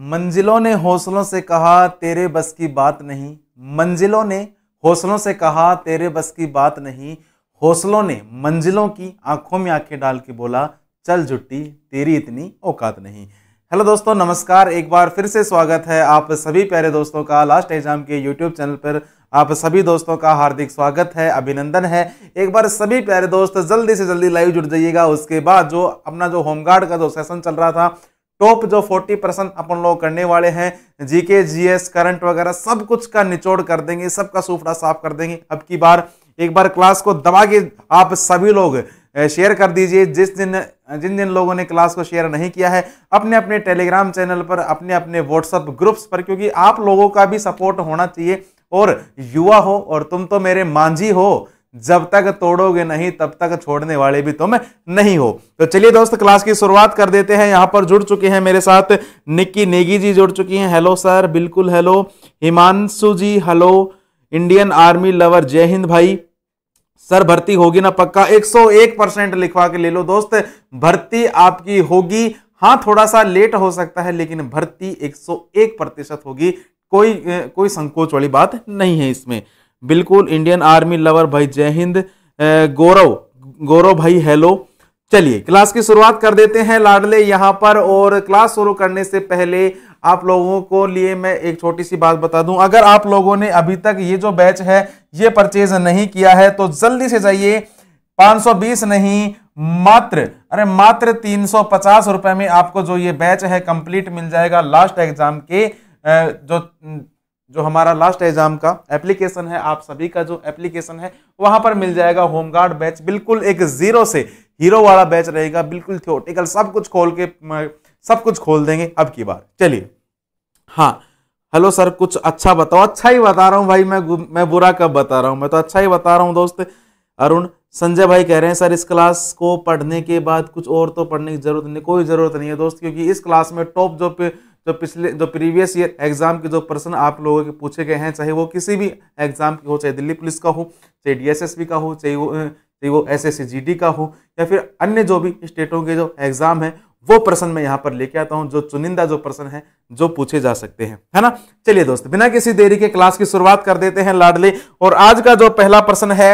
मंजिलों ने हौसलों से कहा तेरे बस की बात नहीं मंजिलों ने हौसलों से कहा तेरे बस की बात नहीं हौसलों ने मंजिलों की आंखों में आंखें डाल के बोला चल जुट्टी तेरी इतनी औकात नहीं हेलो दोस्तों नमस्कार एक बार फिर से स्वागत है आप सभी प्यारे दोस्तों का लास्ट एग्जाम के यूट्यूब चैनल पर आप सभी दोस्तों का हार्दिक स्वागत है अभिनंदन है एक बार सभी प्यारे दोस्त जल्दी से जल्दी लाइव जुड़ जाइएगा उसके बाद जो अपना जो होमगार्ड का जो सेशन चल रहा था टॉप जो 40 परसेंट अपन लोग करने वाले हैं जीके जीएस करंट वगैरह सब कुछ का निचोड़ कर देंगे सबका सूफड़ा साफ कर देंगे अब की बार एक बार क्लास को दबा के आप सभी लोग शेयर कर दीजिए जिस दिन जिन जिन लोगों ने क्लास को शेयर नहीं किया है अपने अपने टेलीग्राम चैनल पर अपने अपने व्हाट्सअप ग्रुप्स पर क्योंकि आप लोगों का भी सपोर्ट होना चाहिए और युवा हो और तुम तो मेरे मांझी हो जब तक तोड़ोगे नहीं तब तक छोड़ने वाले भी तुम नहीं हो तो चलिए दोस्त क्लास की शुरुआत कर देते हैं यहाँ पर जुड़ चुके हैं मेरे साथ निक्की नेगी जी जुड़ चुकी हैं हेलो सर बिल्कुल hello Himanshu ji hello Indian army lover जय हिंद भाई सर भर्ती होगी ना पक्का 101 परसेंट लिखवा के ले लो दोस्त भर्ती आपकी होगी हाँ थोड़ा सा लेट हो सकता है लेकिन भर्ती 101 प्रतिशत होगी कोई कोई संकोच वाली बात नहीं है इसमें बिल्कुल इंडियन आर्मी लवर भाई जय हिंद गौरव गौरव भाई हेलो चलिए क्लास की शुरुआत कर देते हैं लाडले यहाँ पर और क्लास शुरू करने से पहले आप लोगों को लिए मैं एक छोटी सी बात बता दूं अगर आप लोगों ने अभी तक ये जो बैच है ये परचेज नहीं किया है तो जल्दी से जाइए 520 नहीं मात्र अरे मात्र तीन रुपए में आपको जो ये बैच है कंप्लीट मिल जाएगा लास्ट एग्जाम के जो जो हमारा लास्ट एग्जाम का एप्लीकेशन है आप सभी का जो एप्लीकेशन है वहां पर मिल जाएगा होमगार्ड बैच बिल्कुल एक जीरो से हीरो वाला बैच रहेगा बिल्कुल थियोटिकल सब कुछ खोल के सब कुछ खोल देंगे अब की बार चलिए हाँ हेलो सर कुछ अच्छा बताओ अच्छा ही बता रहा हूँ भाई मैं मैं बुरा कब बता रहा हूँ मैं तो अच्छा ही बता रहा हूँ दोस्त अरुण संजय भाई कह रहे हैं सर इस क्लास को पढ़ने के बाद कुछ और तो पढ़ने की जरूरत नहीं कोई जरूरत नहीं है दोस्त क्योंकि इस क्लास में टॉप जो पे जो पिछले जो प्रीवियस ईयर एग्ज़ाम के जो प्रश्न आप लोगों के पूछे गए हैं चाहे वो किसी भी एग्ज़ाम के हो चाहे दिल्ली पुलिस का हो चाहे डीएसएसबी का हो चाहे वो चाहे वो एस का हो या फिर अन्य जो भी स्टेटों के जो एग्ज़ाम है वो प्रश्न मैं यहाँ पर लेके आता हूँ जो चुनिंदा जो प्रश्न है जो पूछे जा सकते हैं है ना चलिए दोस्त बिना किसी देरी के क्लास की शुरुआत कर देते हैं लाडले और आज का जो पहला प्रश्न है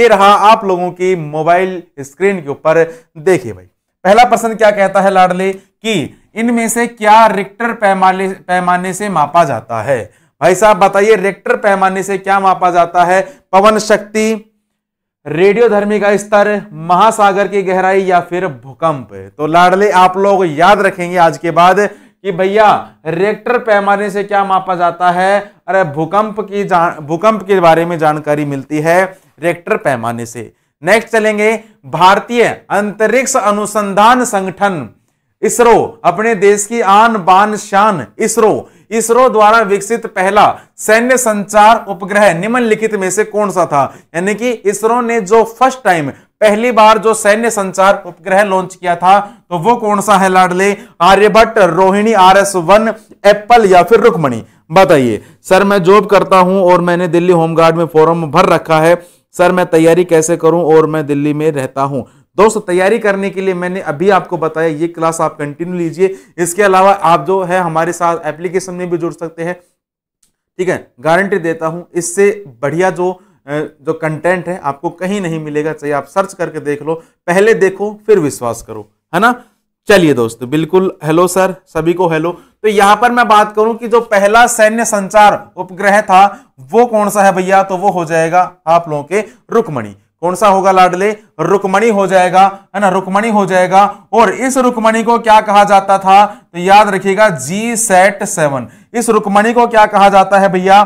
ये रहा आप लोगों की मोबाइल स्क्रीन के ऊपर देखिए भाई पहला प्रश्न क्या कहता है लाडले की इनमें से क्या रिक्टर पैमाने पैमाने से मापा जाता है भाई साहब बताइए रिक्टर पैमाने से क्या मापा जाता है पवन शक्ति रेडियोधर्मी का स्तर महासागर की गहराई या फिर भूकंप तो लाडले आप लोग याद रखेंगे आज के बाद कि भैया रेक्टर पैमाने से क्या मापा जाता है अरे भूकंप की भूकंप के बारे में जानकारी मिलती है रेक्टर पैमाने से नेक्स्ट चलेंगे भारतीय अंतरिक्ष अनुसंधान संगठन इसरो अपने देश की आन बान शान इसरो इसरो द्वारा विकसित पहला सैन्य संचार उपग्रह निम्नलिखित में से कौन सा था यानी कि इसरो ने जो फर्स्ट टाइम पहली बार जो सैन्य संचार उपग्रह लॉन्च किया था तो वो कौन सा है लाडले Aryabhata Rohini R S one Apple या फिर रुकमणी बताइए सर मैं जॉब करता हूं और मैंने दिल्ली होमगार्ड में फॉर्म भर रखा है सर मैं तैयारी कैसे करूं और मैं दिल्ली में रहता हूं दोस्तों तैयारी करने के लिए मैंने अभी आपको बताया ये क्लास आप कंटिन्यू लीजिए इसके अलावा आप जो है हमारे साथ एप्लीकेशन में भी जुड़ सकते हैं ठीक है गारंटी देता हूं इससे बढ़िया जो जो कंटेंट है आपको कहीं नहीं मिलेगा चाहिए आप सर्च करके देख लो पहले देखो फिर विश्वास करो है ना चलिए दोस्तों बिल्कुल हेलो सर सभी को हेलो तो यहां पर मैं बात करूं कि जो पहला सैन्य संचार उपग्रह था वो कौन सा है भैया तो वो हो जाएगा आप लोगों के रुकमणी कौन सा होगा लाडले रुकमणी हो जाएगा है ना रुकमणी हो जाएगा और इस रुकमणी को क्या कहा जाता था तो याद रखिएगा जी सेट सेवन इस रुकमणी को क्या कहा जाता है भैया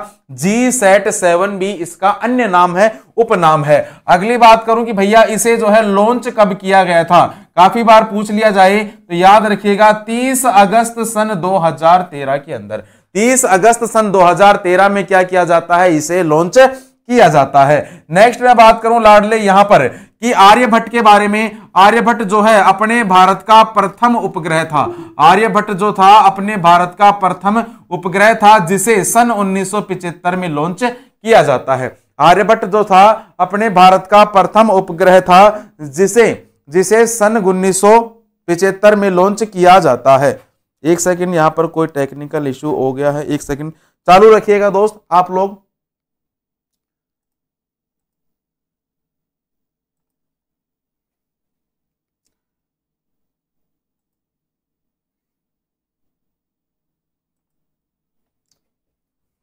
जी सेट सेवन भी इसका अन्य नाम है उपनाम है अगली बात करूं कि भैया इसे जो है लॉन्च कब किया गया था काफी बार पूछ लिया जाए तो याद रखिएगा 30 अगस्त सन 2013 के अंदर 30 अगस्त सन 2013 में क्या किया जाता है इसे लॉन्च किया जाता है नेक्स्ट मैं बात करूं लाडले यहां पर कि आर्यभट्ट के बारे में आर्यभट्ट जो है अपने भारत का प्रथम उपग्रह था आर्यभट्ट जो था अपने भारत का प्रथम उपग्रह था जिसे सन उन्नीस में लॉन्च किया जाता है आर्यभट्ट जो था अपने भारत का प्रथम उपग्रह था जिसे जिसे सन उन्नीस में लॉन्च किया जाता है एक सेकंड यहां पर कोई टेक्निकल इश्यू हो गया है एक सेकंड चालू रखिएगा दोस्त आप लोग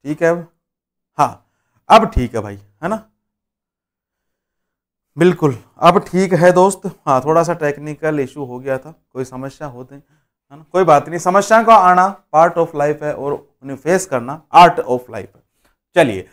ठीक है अब हाँ अब ठीक है भाई है ना बिल्कुल अब ठीक है दोस्त हाँ थोड़ा सा टेक्निकल इशू हो गया था कोई समस्या होते तो, है ना कोई बात नहीं समस्या का आना पार्ट ऑफ लाइफ है और उन्हें फेस करना आर्ट ऑफ लाइफ है चलिए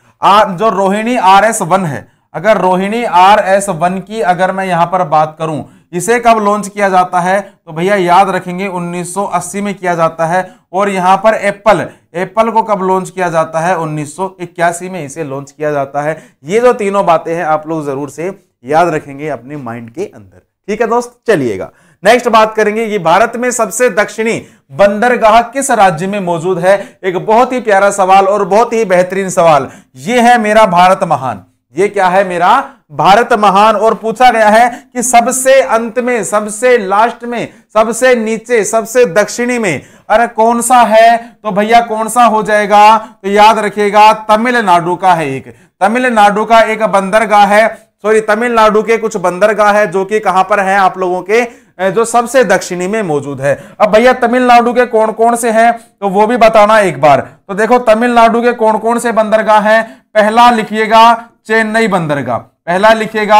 जो रोहिणी आर एस वन है अगर रोहिणी आर एस वन की अगर मैं यहाँ पर बात करूं इसे कब लॉन्च किया जाता है तो भैया याद रखेंगे 1980 में किया जाता है और यहाँ पर एप्पल एप्पल को कब लॉन्च किया जाता है 1981 में इसे लॉन्च किया जाता है ये जो तीनों बातें हैं आप लोग ज़रूर से याद रखेंगे अपने माइंड के अंदर ठीक है दोस्त चलिएगा नेक्स्ट बात करेंगे ये भारत में सबसे दक्षिणी बंदरगाह किस राज्य में मौजूद है एक बहुत ही प्यारा सवाल और बहुत ही बेहतरीन सवाल ये है मेरा भारत महान ये क्या है मेरा भारत महान और पूछा गया है कि सबसे अंत में सबसे लास्ट में सबसे नीचे सबसे दक्षिणी में अरे कौन सा है तो भैया कौन सा हो जाएगा तो याद रखिएगा तमिलनाडु का है एक तमिलनाडु का एक बंदरगाह है सॉरी तमिलनाडु के कुछ बंदरगाह है जो कि कहां पर है आप लोगों के जो सबसे दक्षिणी में मौजूद है अब भैया तमिलनाडु के कौन कौन से हैं तो वो भी बताना एक बार तो देखो तमिलनाडु के कौन कौन से बंदरगाह हैं पहला लिखिएगा चेन्नई बंदरगाह पहला लिखेगा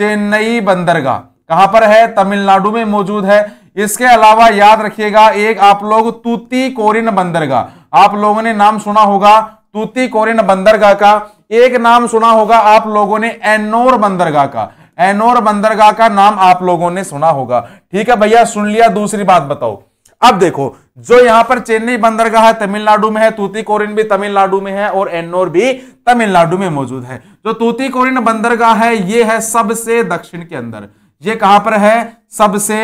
चेन्नई बंदरगाह कहां पर है तमिलनाडु में मौजूद है इसके अलावा याद रखिएगा एक आप लोग तूती कोरिन बंदरगाह आप लोगों ने नाम सुना होगा तूती कोरिन बंदरगाह का एक नाम सुना होगा आप लोगों ने एनोर बंदरगाह का एनोर बंदरगाह का नाम आप लोगों ने सुना होगा ठीक है भैया सुन लिया दूसरी बात बताओ अब देखो जो यहां पर चेन्नई बंदरगाह है तमिलनाडु में है तूतीकोरिन भी तमिलनाडु में है और एन्नोर भी तमिलनाडु में मौजूद है जो तूतीकोरिन बंदरगाह है ये है सबसे दक्षिण के अंदर ये कहां पर है सबसे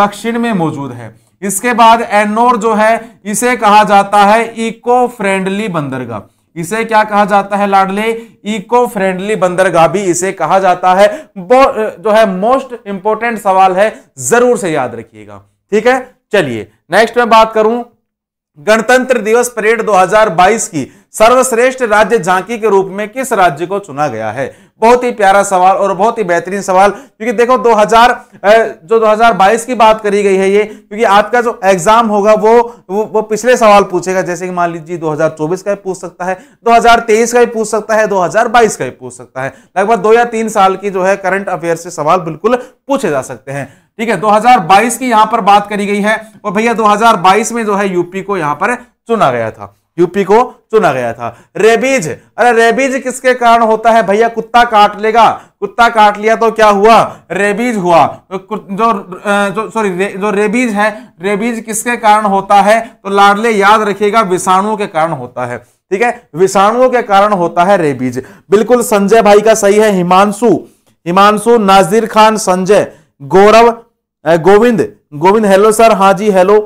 दक्षिण में मौजूद है इसके बाद एन्नोर जो है इसे कहा जाता है इको फ्रेंडली बंदरगाह इसे क्या कहा जाता है लाडले इको फ्रेंडली बंदरगाह भी इसे कहा जाता है जो है मोस्ट इंपोर्टेंट सवाल है जरूर से याद रखिएगा ठीक है चलिए नेक्स्ट में बात करूं गणतंत्र दिवस परेड 2022 की सर्वश्रेष्ठ राज्य झांकी के रूप में किस राज्य को चुना गया है बहुत ही प्यारा सवाल और बहुत ही बेहतरीन सवाल क्योंकि देखो 2000 जो 2022 की बात करी गई है ये क्योंकि आपका जो एग्जाम होगा वो वो, वो पिछले सवाल पूछेगा जैसे कि मान लीजिए 2024 का भी पूछ सकता है 2023 का भी पूछ सकता है 2022 का भी पूछ सकता है लगभग दो या तीन साल की जो है करंट अफेयर से सवाल बिल्कुल पूछे जा सकते हैं ठीक है दो की यहां पर बात करी गई है और भैया दो में जो है यूपी को यहां पर चुना गया था यूपी को चुना गया था रेबीज अरे रेबीज किसके कारण होता है भैया कुत्ता काट लेगा कुत्ता काट लिया तो क्या हुआ रेबीज हुआ जो जो सॉरी रे, जो रेबीज है रेबीज किसके कारण होता है तो लाडले याद रखिएगा विषाणुओं के कारण होता है ठीक है विषाणुओं के कारण होता है रेबीज बिल्कुल संजय भाई का सही है हिमांशु हिमांशु नाजिर खान संजय गौरव गोविंद गोविंद हेलो सर हाँ जी हेलो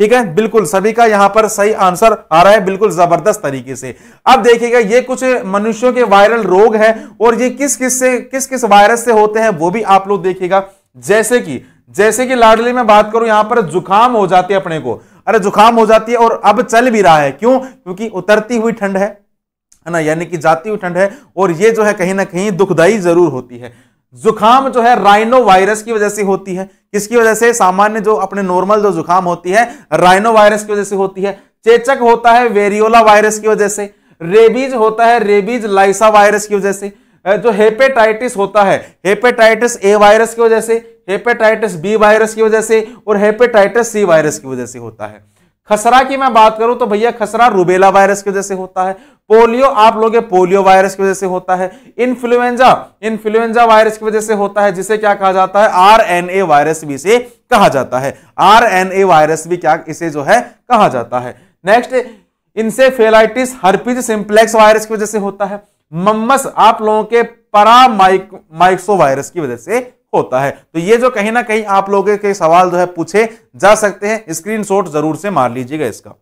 ठीक है बिल्कुल सभी का यहां पर सही आंसर आ रहा है बिल्कुल जबरदस्त तरीके से अब देखिएगा ये कुछ मनुष्यों के वायरल रोग है और ये किस किस से किस किस वायरस से होते हैं वो भी आप लोग देखिएगा जैसे कि जैसे कि लाडली में बात करूं यहां पर जुकाम हो जाती है अपने को अरे जुकाम हो जाती है और अब चल भी रहा है क्यों क्योंकि उतरती हुई ठंड है है ना यानी कि जाती हुई ठंड है और ये जो है कहीं ना कहीं दुखदाई जरूर होती है जुकाम जो है राइनो वायरस की वजह से होती है किसकी वजह से सामान्य जो अपने नॉर्मल जो जुकाम होती है राइनो वायरस की वजह से होती है चेचक होता है वेरियोला वायरस की वजह से रेबीज होता है रेबीज लाइसा वायरस की वजह से जो हेपेटाइटिस होता है हेपेटाइटिस ए वायरस की वजह से हेपेटाइटिस बी वायरस की वजह से और हेपेटाइटिस सी वायरस की वजह से होता है खसरा की मैं बात करूं तो भैया खसरा रूबेला वायरस की वजह से होता है पोलियो आप लोग पोलियो वायरस की वजह से होता है इन्फ्लुएंजा इन्फ्लुएंजा वायरस की वजह से होता है जिसे क्या कहा जाता है आरएनए वायरस भी से कहा जाता है आरएनए वायरस भी क्या इसे जो है कहा जाता है next encephalitis herpes simplex virus की वजह से होता है मम्मस आप लोगों के माइक्सो वायरस की वजह से होता है तो ये जो कहीं ना कहीं आप लोगों के सवाल जो है पूछे जा सकते हैं स्क्रीनशॉट जरूर से मार लीजिएगा इसका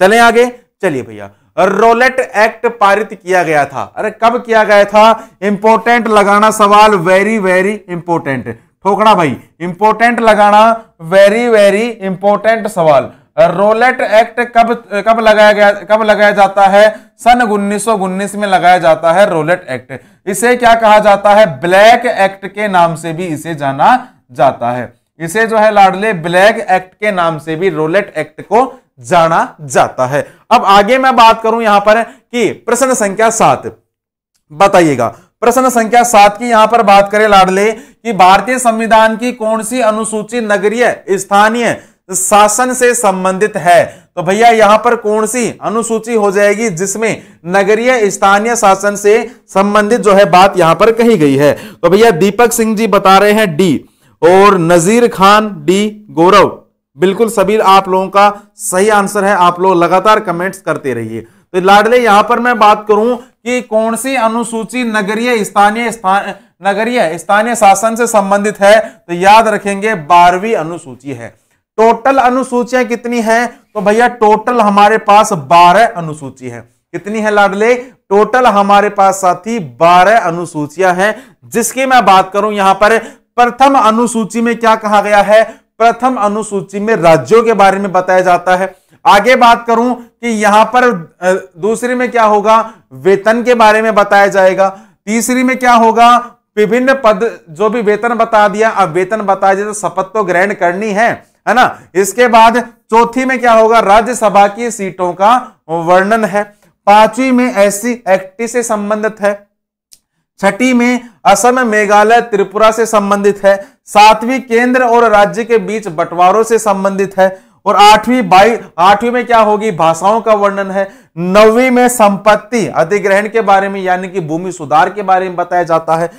चले आगे चलिए भैया रोलेट एक्ट पारित किया गया था अरे कब किया गया था इंपोर्टेंट लगाना सवाल वेरी वेरी इंपोर्टेंट ठोकड़ा भाई इंपोर्टेंट लगाना वेरी वेरी इंपोर्टेंट सवाल रोलेट एक्ट कब कब लगाया गया कब लगाया जाता है सन उन्नीस में लगाया जाता है रोलेट एक्ट इसे क्या कहा जाता है ब्लैक एक्ट के नाम से भी इसे जाना जाता है इसे जो है लाडले ब्लैक एक्ट के नाम से भी रोलेट एक्ट को जाना जाता है अब आगे मैं बात करूं यहां पर कि प्रश्न संख्या सात बताइएगा प्रश्न संख्या सात की यहां पर बात करें लाडले कि भारतीय संविधान की कौन सी अनुसूची नगरीय स्थानीय शासन से संबंधित है तो भैया यहां पर कौन सी अनुसूची हो जाएगी जिसमें नगरीय स्थानीय शासन से संबंधित जो है बात यहां पर कही गई है तो भैया दीपक सिंह जी बता रहे हैं डी और नजीर खान डी गौरव बिल्कुल सभी आप लोगों का सही आंसर है आप लोग लगातार कमेंट्स करते रहिए तो लाडले यहां पर मैं बात करूं कि कौन सी अनुसूची नगरीय स्थानीय स्थान नगरीय स्थानीय शासन से संबंधित है तो याद रखेंगे बारहवीं अनुसूची है टोटल अनुसूचियां कितनी हैं तो भैया टोटल हमारे पास बारह अनुसूची है कितनी है लाडले टोटल हमारे पास साथी बारह अनुसूचियां हैं जिसकी मैं बात करूं यहां पर प्रथम अनुसूची में क्या कहा गया है प्रथम अनुसूची में राज्यों के बारे में बताया जाता है आगे बात करूं कि यहां पर दूसरी में क्या होगा वेतन के बारे में बताया जाएगा तीसरी में क्या होगा विभिन्न पद जो भी वेतन बता दिया अब वेतन बताया जाए तो शपथ तो ग्रहण करनी है है ना इसके बाद चौथी में क्या होगा राज्यसभा की सीटों का वर्णन है पांचवी में ऐसी एक्टी से संबंधित है छठी में असम मेघालय त्रिपुरा से संबंधित है सातवीं केंद्र और राज्य के बीच बंटवारों से संबंधित है और आठवीं बाई आठवीं में क्या होगी भाषाओं का वर्णन है नौवीं में संपत्ति अधिग्रहण के बारे में यानी कि भूमि सुधार के बारे में बताया जाता है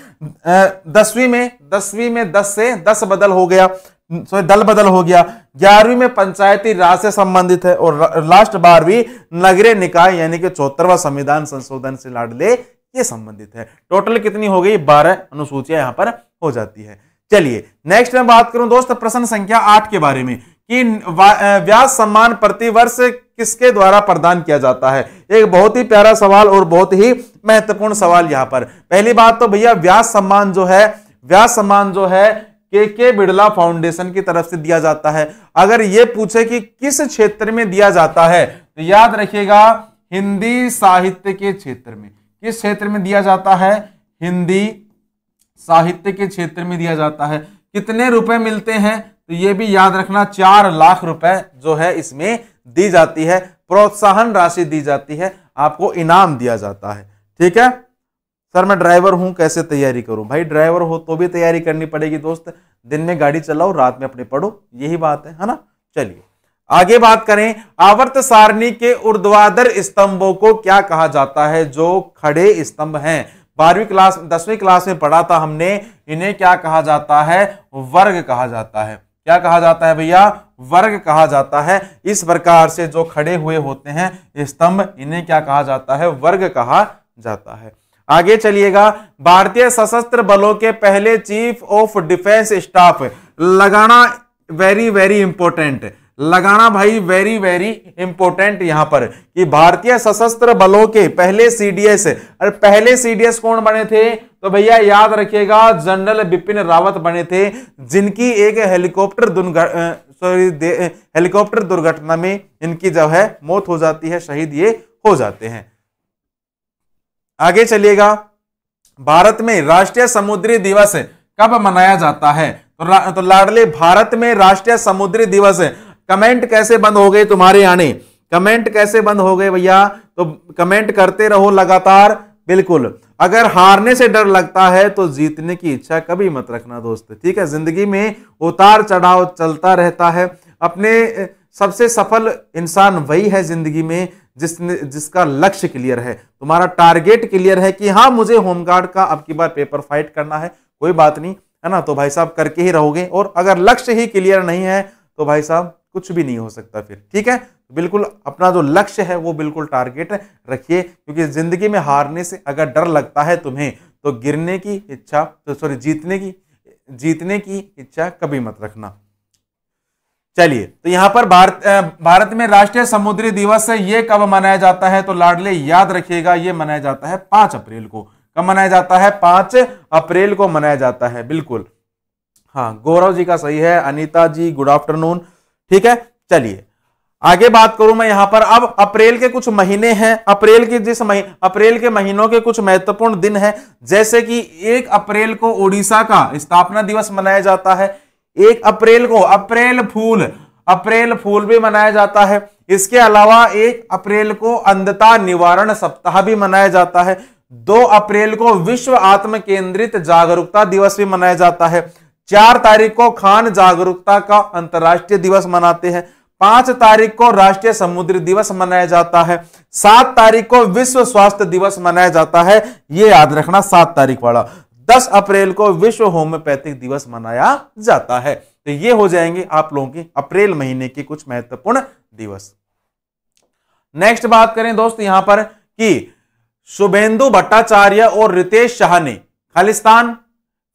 दसवीं में दसवीं में दस से दस बदल हो गया सॉरी दल बदल हो गया ग्यारहवीं में पंचायती राज से संबंधित है और लास्ट बारहवीं नगरीय निकाय यानी कि चौहत्तरवा संविधान संशोधन से लाडले ये संबंधित है टोटल कितनी हो गई बारह अनुसूचियां यहां पर हो जाती है चलिए नेक्स्ट में बात करूं दोस्त प्रश्न संख्या आठ के बारे में कि व्यास सम्मान प्रतिवर्ष किसके द्वारा प्रदान किया जाता है एक बहुत ही प्यारा सवाल और बहुत ही महत्वपूर्ण सवाल यहाँ पर पहली बात तो भैया व्यास सम्मान जो है व्यास सम्मान जो है के के बिड़ला फाउंडेशन की तरफ से दिया जाता है अगर ये पूछे कि किस क्षेत्र में दिया जाता है तो याद रखिएगा हिंदी साहित्य के क्षेत्र में किस क्षेत्र में दिया जाता है हिंदी साहित्य के क्षेत्र में दिया जाता है कितने रुपए मिलते हैं तो ये भी याद रखना चार लाख रुपए जो है इसमें दी जाती है प्रोत्साहन राशि दी जाती है आपको इनाम दिया जाता है ठीक है सर मैं ड्राइवर हूँ कैसे तैयारी करूँ भाई ड्राइवर हो तो भी तैयारी करनी पड़ेगी दोस्त दिन में गाड़ी चलाओ रात में अपने पढ़ो यही बात है है ना चलिए आगे बात करें आवर्त सारणी के उर्ध्वाधर स्तंभों को क्या कहा जाता है जो खड़े स्तंभ हैं बारहवीं क्लास दसवीं क्लास में पढ़ा था हमने इन्हें क्या कहा जाता है वर्ग कहा जाता है क्या कहा जाता है भैया वर्ग कहा जाता है इस प्रकार से जो खड़े हुए होते हैं स्तंभ इन्हें क्या कहा जाता है वर्ग कहा जाता है आगे चलिएगा भारतीय सशस्त्र बलों के पहले चीफ ऑफ डिफेंस स्टाफ लगाना वेरी वेरी इंपॉर्टेंट लगाना भाई वेरी वेरी इंपॉर्टेंट यहां पर कि भारतीय सशस्त्र बलों के पहले सीडीएस और पहले सीडीएस कौन बने थे तो भैया याद रखिएगा जनरल बिपिन रावत बने थे जिनकी एक हेलीकॉप्टर सॉरी हेलीकॉप्टर दुर्घटना में इनकी जो है मौत हो जाती है शहीद ये हो जाते हैं आगे चलिएगा भारत में राष्ट्रीय समुद्री दिवस कब मनाया जाता है तो, तो लाडले भारत में राष्ट्रीय समुद्री दिवस कमेंट कैसे बंद हो गए तुम्हारे आने कमेंट कैसे बंद हो गए भैया तो कमेंट करते रहो लगातार बिल्कुल अगर हारने से डर लगता है तो जीतने की इच्छा कभी मत रखना दोस्त ठीक है जिंदगी में उतार चढ़ाव चलता रहता है अपने सबसे सफल इंसान वही है जिंदगी में जिसने जिसका लक्ष्य क्लियर है तुम्हारा टारगेट क्लियर है कि हाँ मुझे होमगार्ड का अब की बार पेपर फाइट करना है कोई बात नहीं है ना तो भाई साहब करके ही रहोगे और अगर लक्ष्य ही क्लियर नहीं है तो भाई साहब कुछ भी नहीं हो सकता फिर ठीक है बिल्कुल अपना जो लक्ष्य है वो बिल्कुल टारगेट रखिए क्योंकि जिंदगी में हारने से अगर डर लगता है तुम्हें तो गिरने की इच्छा तो सॉरी जीतने की जीतने की इच्छा कभी मत रखना चलिए तो यहां पर भारत भारत में राष्ट्रीय समुद्री दिवस ये कब मनाया जाता है तो लाडले याद रखिएगा ये मनाया जाता है पांच अप्रैल को कब मनाया जाता है पांच अप्रैल को मनाया जाता है बिल्कुल हाँ गौरव जी का सही है अनिता जी गुड आफ्टरनून ठीक है चलिए आगे बात करूं मैं यहां पर अब अप्रैल के कुछ महीने हैं अप्रैल के जिस महीने अप्रैल के महीनों के कुछ महत्वपूर्ण दिन हैं जैसे कि एक अप्रैल को ओडिशा का स्थापना दिवस मनाया जाता है एक अप्रैल को अप्रैल फूल अप्रैल फूल भी मनाया जाता है इसके अलावा एक अप्रैल को अंधता निवारण सप्ताह भी मनाया जाता है दो अप्रैल को विश्व आत्म केंद्रित जागरूकता दिवस भी मनाया जाता है चार तारीख को खान जागरूकता का अंतर्राष्ट्रीय दिवस मनाते हैं पांच तारीख को राष्ट्रीय समुद्र दिवस मनाया जाता है सात तारीख को विश्व स्वास्थ्य दिवस मनाया जाता है ये याद रखना सात तारीख वाला दस अप्रैल को विश्व होम्योपैथिक दिवस मनाया जाता है तो ये हो जाएंगे आप लोगों के अप्रैल महीने के कुछ महत्वपूर्ण दिवस नेक्स्ट बात करें दोस्त यहां पर कि शुभेंदु भट्टाचार्य और रितेश शाह ने खालिस्तान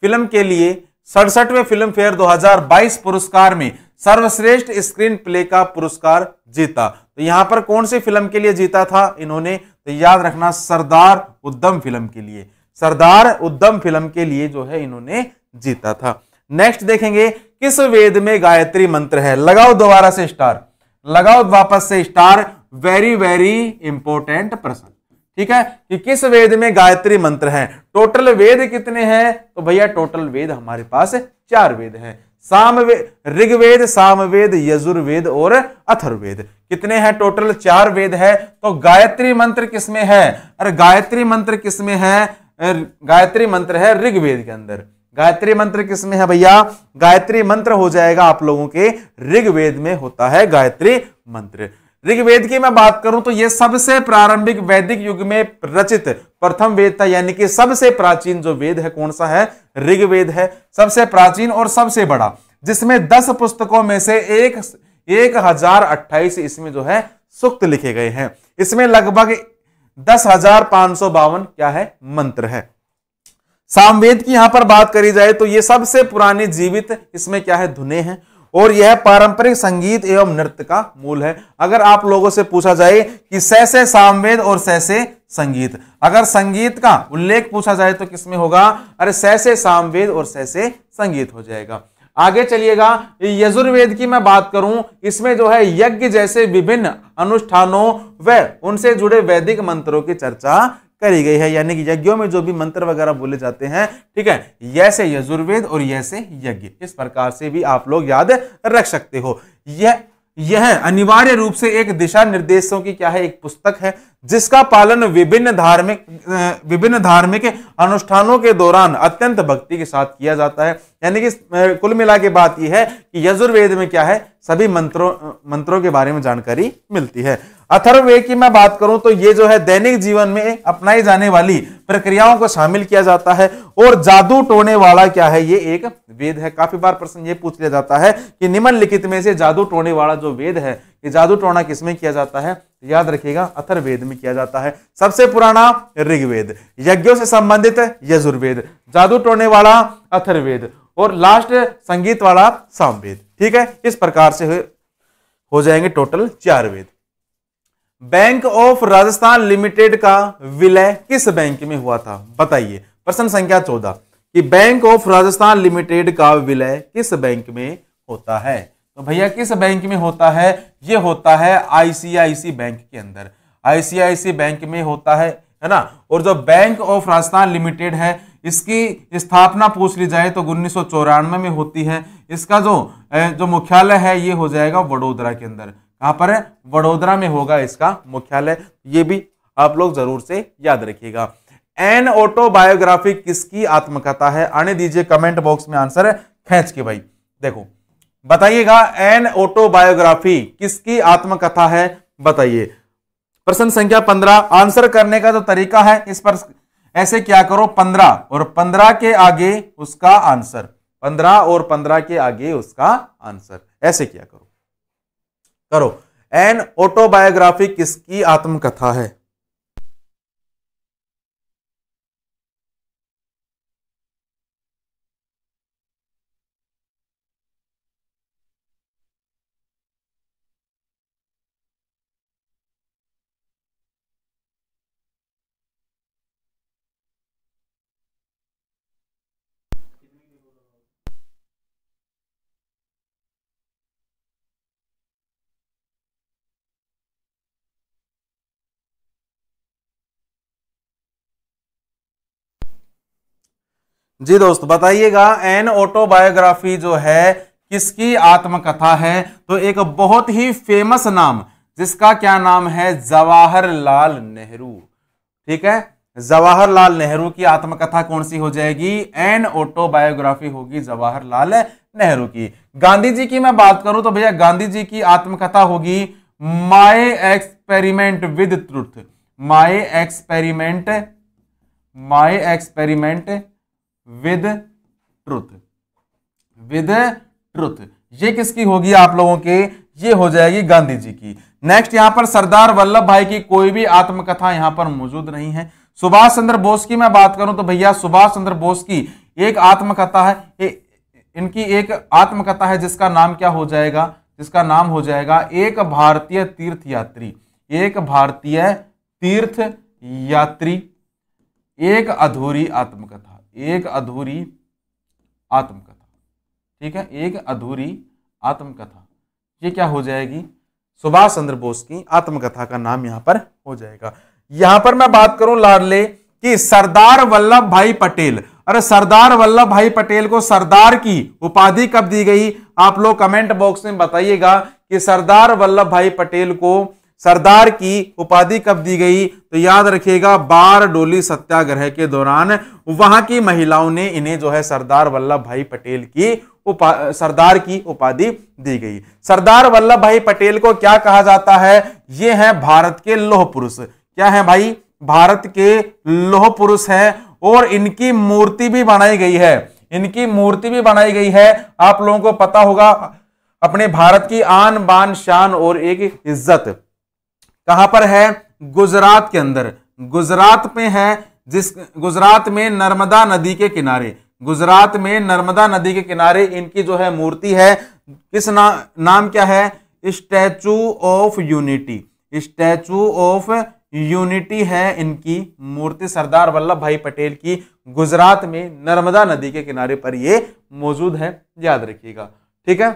फिल्म के लिए सड़सठवें फिल्म फेयर 2022 पुरस्कार में सर्वश्रेष्ठ स्क्रीन प्ले का पुरस्कार जीता तो यहां पर कौन सी फिल्म के लिए जीता था इन्होंने तो याद रखना सरदार उद्धम फिल्म के लिए सरदार उद्धम फिल्म के लिए जो है इन्होंने जीता था नेक्स्ट देखेंगे किस वेद में गायत्री मंत्र है लगाओ दोबारा से स्टार लगाओ वापस से स्टार वेरी वेरी इंपॉर्टेंट प्रश्न ठीक है कि किस वेद में गायत्री मंत्र है टोटल वेद कितने हैं तो भैया टोटल वेद हमारे पास चार वेद हैं सामवेद ऋग्वेद सामवेद यजुर्वेद और अथर्वेद कितने हैं टोटल चार वेद है तो गायत्री मंत्र किसमें है अरे गायत्री मंत्र किसमें है गायत्री मंत्र है ऋग्वेद के अंदर गायत्री मंत्र किसमें है भैया गायत्री मंत्र हो जाएगा आप लोगों के ऋग्वेद में होता है गायत्री मंत्र ऋग्वेद की मैं बात करूं तो यह सबसे प्रारंभिक वैदिक युग में रचित प्रथम वेद था यानी कि सबसे प्राचीन जो वेद है कौन सा है ऋग्वेद है सबसे प्राचीन और सबसे बड़ा जिसमें दस पुस्तकों में से एक एक हजार अट्ठाईस इसमें जो है सुक्त लिखे गए हैं इसमें लगभग दस हजार पांच सौ बावन क्या है मंत्र है सामवेद की यहां पर बात करी जाए तो ये सबसे पुराने जीवित इसमें क्या है धुने हैं और यह पारंपरिक संगीत एवं नृत्य का मूल है अगर आप लोगों से पूछा जाए कि सैसे सामवेद और सैसे संगीत अगर संगीत का उल्लेख पूछा जाए तो किसमें होगा अरे सैसे सामवेद और सैसे संगीत हो जाएगा आगे चलिएगा यजुर्वेद की मैं बात करूं इसमें जो है यज्ञ जैसे विभिन्न अनुष्ठानों व उनसे जुड़े वैदिक मंत्रों की चर्चा करी गई है यानी कि यज्ञों में जो भी मंत्र वगैरह बोले जाते हैं ठीक है यैसे यजुर्वेद और यैसे यज्ञ इस प्रकार से भी आप लोग याद रख सकते हो यह यह अनिवार्य रूप से एक दिशा निर्देशों की क्या है एक पुस्तक है जिसका पालन विभिन्न धार्मिक विभिन्न धार्मिक अनुष्ठानों के दौरान अत्यंत भक्ति के साथ किया जाता है यानी कि कुल मिला के बात यह है कि यजुर्वेद में क्या है सभी मंत्रों मंत्रों के बारे में जानकारी मिलती है अथर्ववेद की मैं बात करूं तो ये जो है दैनिक जीवन में अपनाई जाने वाली प्रक्रियाओं को शामिल किया जाता है और जादू टोने वाला क्या है ये एक वेद है काफी बार प्रश्न ये पूछ लिया जाता है कि निम्नलिखित में से जादू टोने वाला जो वेद है ये जादू टोना किसमें किया जाता है याद रखिएगा अथर्वेद में किया जाता है सबसे पुराना ऋग्वेद यज्ञों से संबंधित यजुर्वेद जादू टोने वाला अथर्वेद और लास्ट संगीत वाला सामवेद ठीक है इस प्रकार से हो जाएंगे टोटल चार वेद बैंक ऑफ राजस्थान लिमिटेड का विलय किस बैंक में हुआ था बताइए प्रश्न संख्या चौदह कि बैंक ऑफ राजस्थान लिमिटेड का विलय किस बैंक में होता है तो भैया किस बैंक में होता है ये होता है आईसीआईसी बैंक के अंदर आईसीआईसी बैंक में होता है है ना और जो बैंक ऑफ राजस्थान लिमिटेड है इसकी स्थापना पूछ ली जाए तो उन्नीस में होती है इसका जो जो मुख्यालय है ये हो जाएगा वडोदरा के अंदर कहाँ पर है वडोदरा में होगा इसका मुख्यालय ये भी आप लोग जरूर से याद रखिएगा एन ऑटोबायोग्राफी किसकी आत्मकथा है आने दीजिए कमेंट बॉक्स में आंसर है खेच के भाई देखो बताइएगा एन ऑटोबायोग्राफी किसकी आत्मकथा है बताइए प्रश्न संख्या पंद्रह आंसर करने का जो तो तरीका है इस पर ऐसे क्या करो पंद्रह और पंद्रह के आगे उसका आंसर पंद्रह और पंद्रह के आगे उसका आंसर ऐसे क्या करो करो एन ऑटोबायोग्राफी किसकी आत्मकथा है जी दोस्त बताइएगा एन ऑटोबायोग्राफी जो है किसकी आत्मकथा है तो एक बहुत ही फेमस नाम जिसका क्या नाम है जवाहरलाल नेहरू ठीक है जवाहरलाल नेहरू की आत्मकथा कौन सी हो जाएगी एन ऑटोबायोग्राफी होगी जवाहरलाल नेहरू की गांधी जी की मैं बात करूं तो भैया गांधी जी की आत्मकथा होगी my experiment with truth my experiment my experiment with truth with truth ये किसकी होगी आप लोगों के ये हो जाएगी गांधी जी की नेक्स्ट यहां पर सरदार वल्लभ भाई की कोई भी आत्मकथा यहां पर मौजूद नहीं है सुभाष चंद्र बोस की मैं बात करूं तो भैया सुभाष चंद्र बोस की एक आत्मकथा है ए, इनकी एक आत्मकथा है जिसका नाम क्या हो जाएगा जिसका नाम हो जाएगा एक भारतीय तीर्थ यात्री एक भारतीय तीर्थ यात्री एक अधूरी आत्मकथा एक अधूरी आत्मकथा ठीक है एक अधूरी आत्मकथा ये क्या हो जाएगी सुभाष चंद्र बोस की आत्मकथा का नाम यहां पर हो जाएगा यहां पर मैं बात करूं लाडले कि सरदार वल्लभ भाई पटेल अरे सरदार वल्लभ भाई पटेल को सरदार की उपाधि कब दी गई आप लोग कमेंट बॉक्स में बताइएगा कि सरदार वल्लभ भाई पटेल को सरदार की उपाधि कब दी गई तो याद रखिएगा बारडोली सत्याग्रह के दौरान वहां की महिलाओं ने इन्हें जो है सरदार वल्लभ भाई पटेल की उपा सरदार की उपाधि दी गई सरदार वल्लभ भाई पटेल को क्या कहा जाता है ये है भारत के लोह पुरुष क्या है भाई भारत के लोह पुरुष हैं और इनकी मूर्ति भी बनाई गई है इनकी मूर्ति भी बनाई गई है आप लोगों को पता होगा अपने भारत की आन बान शान और एक इज्जत कहाँ पर है गुजरात के अंदर गुजरात में है जिस गुजरात में नर्मदा नदी के किनारे गुजरात में नर्मदा नदी के किनारे इनकी जो है मूर्ति है किस ना, नाम क्या है Statue of Unity Statue of Unity है इनकी मूर्ति सरदार वल्लभ भाई पटेल की गुजरात में नर्मदा नदी के किनारे पर ये मौजूद है याद रखिएगा ठीक है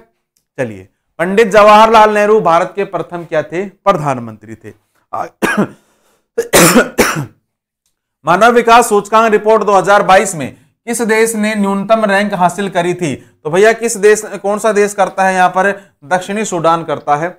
चलिए पंडित जवाहरलाल नेहरू भारत के प्रथम क्या थे प्रधानमंत्री थे मानव विकास सूचकांक रिपोर्ट 2022 में किस देश ने न्यूनतम रैंक हासिल करी थी तो भैया किस देश कौन सा देश करता है यहां पर दक्षिणी सूडान करता है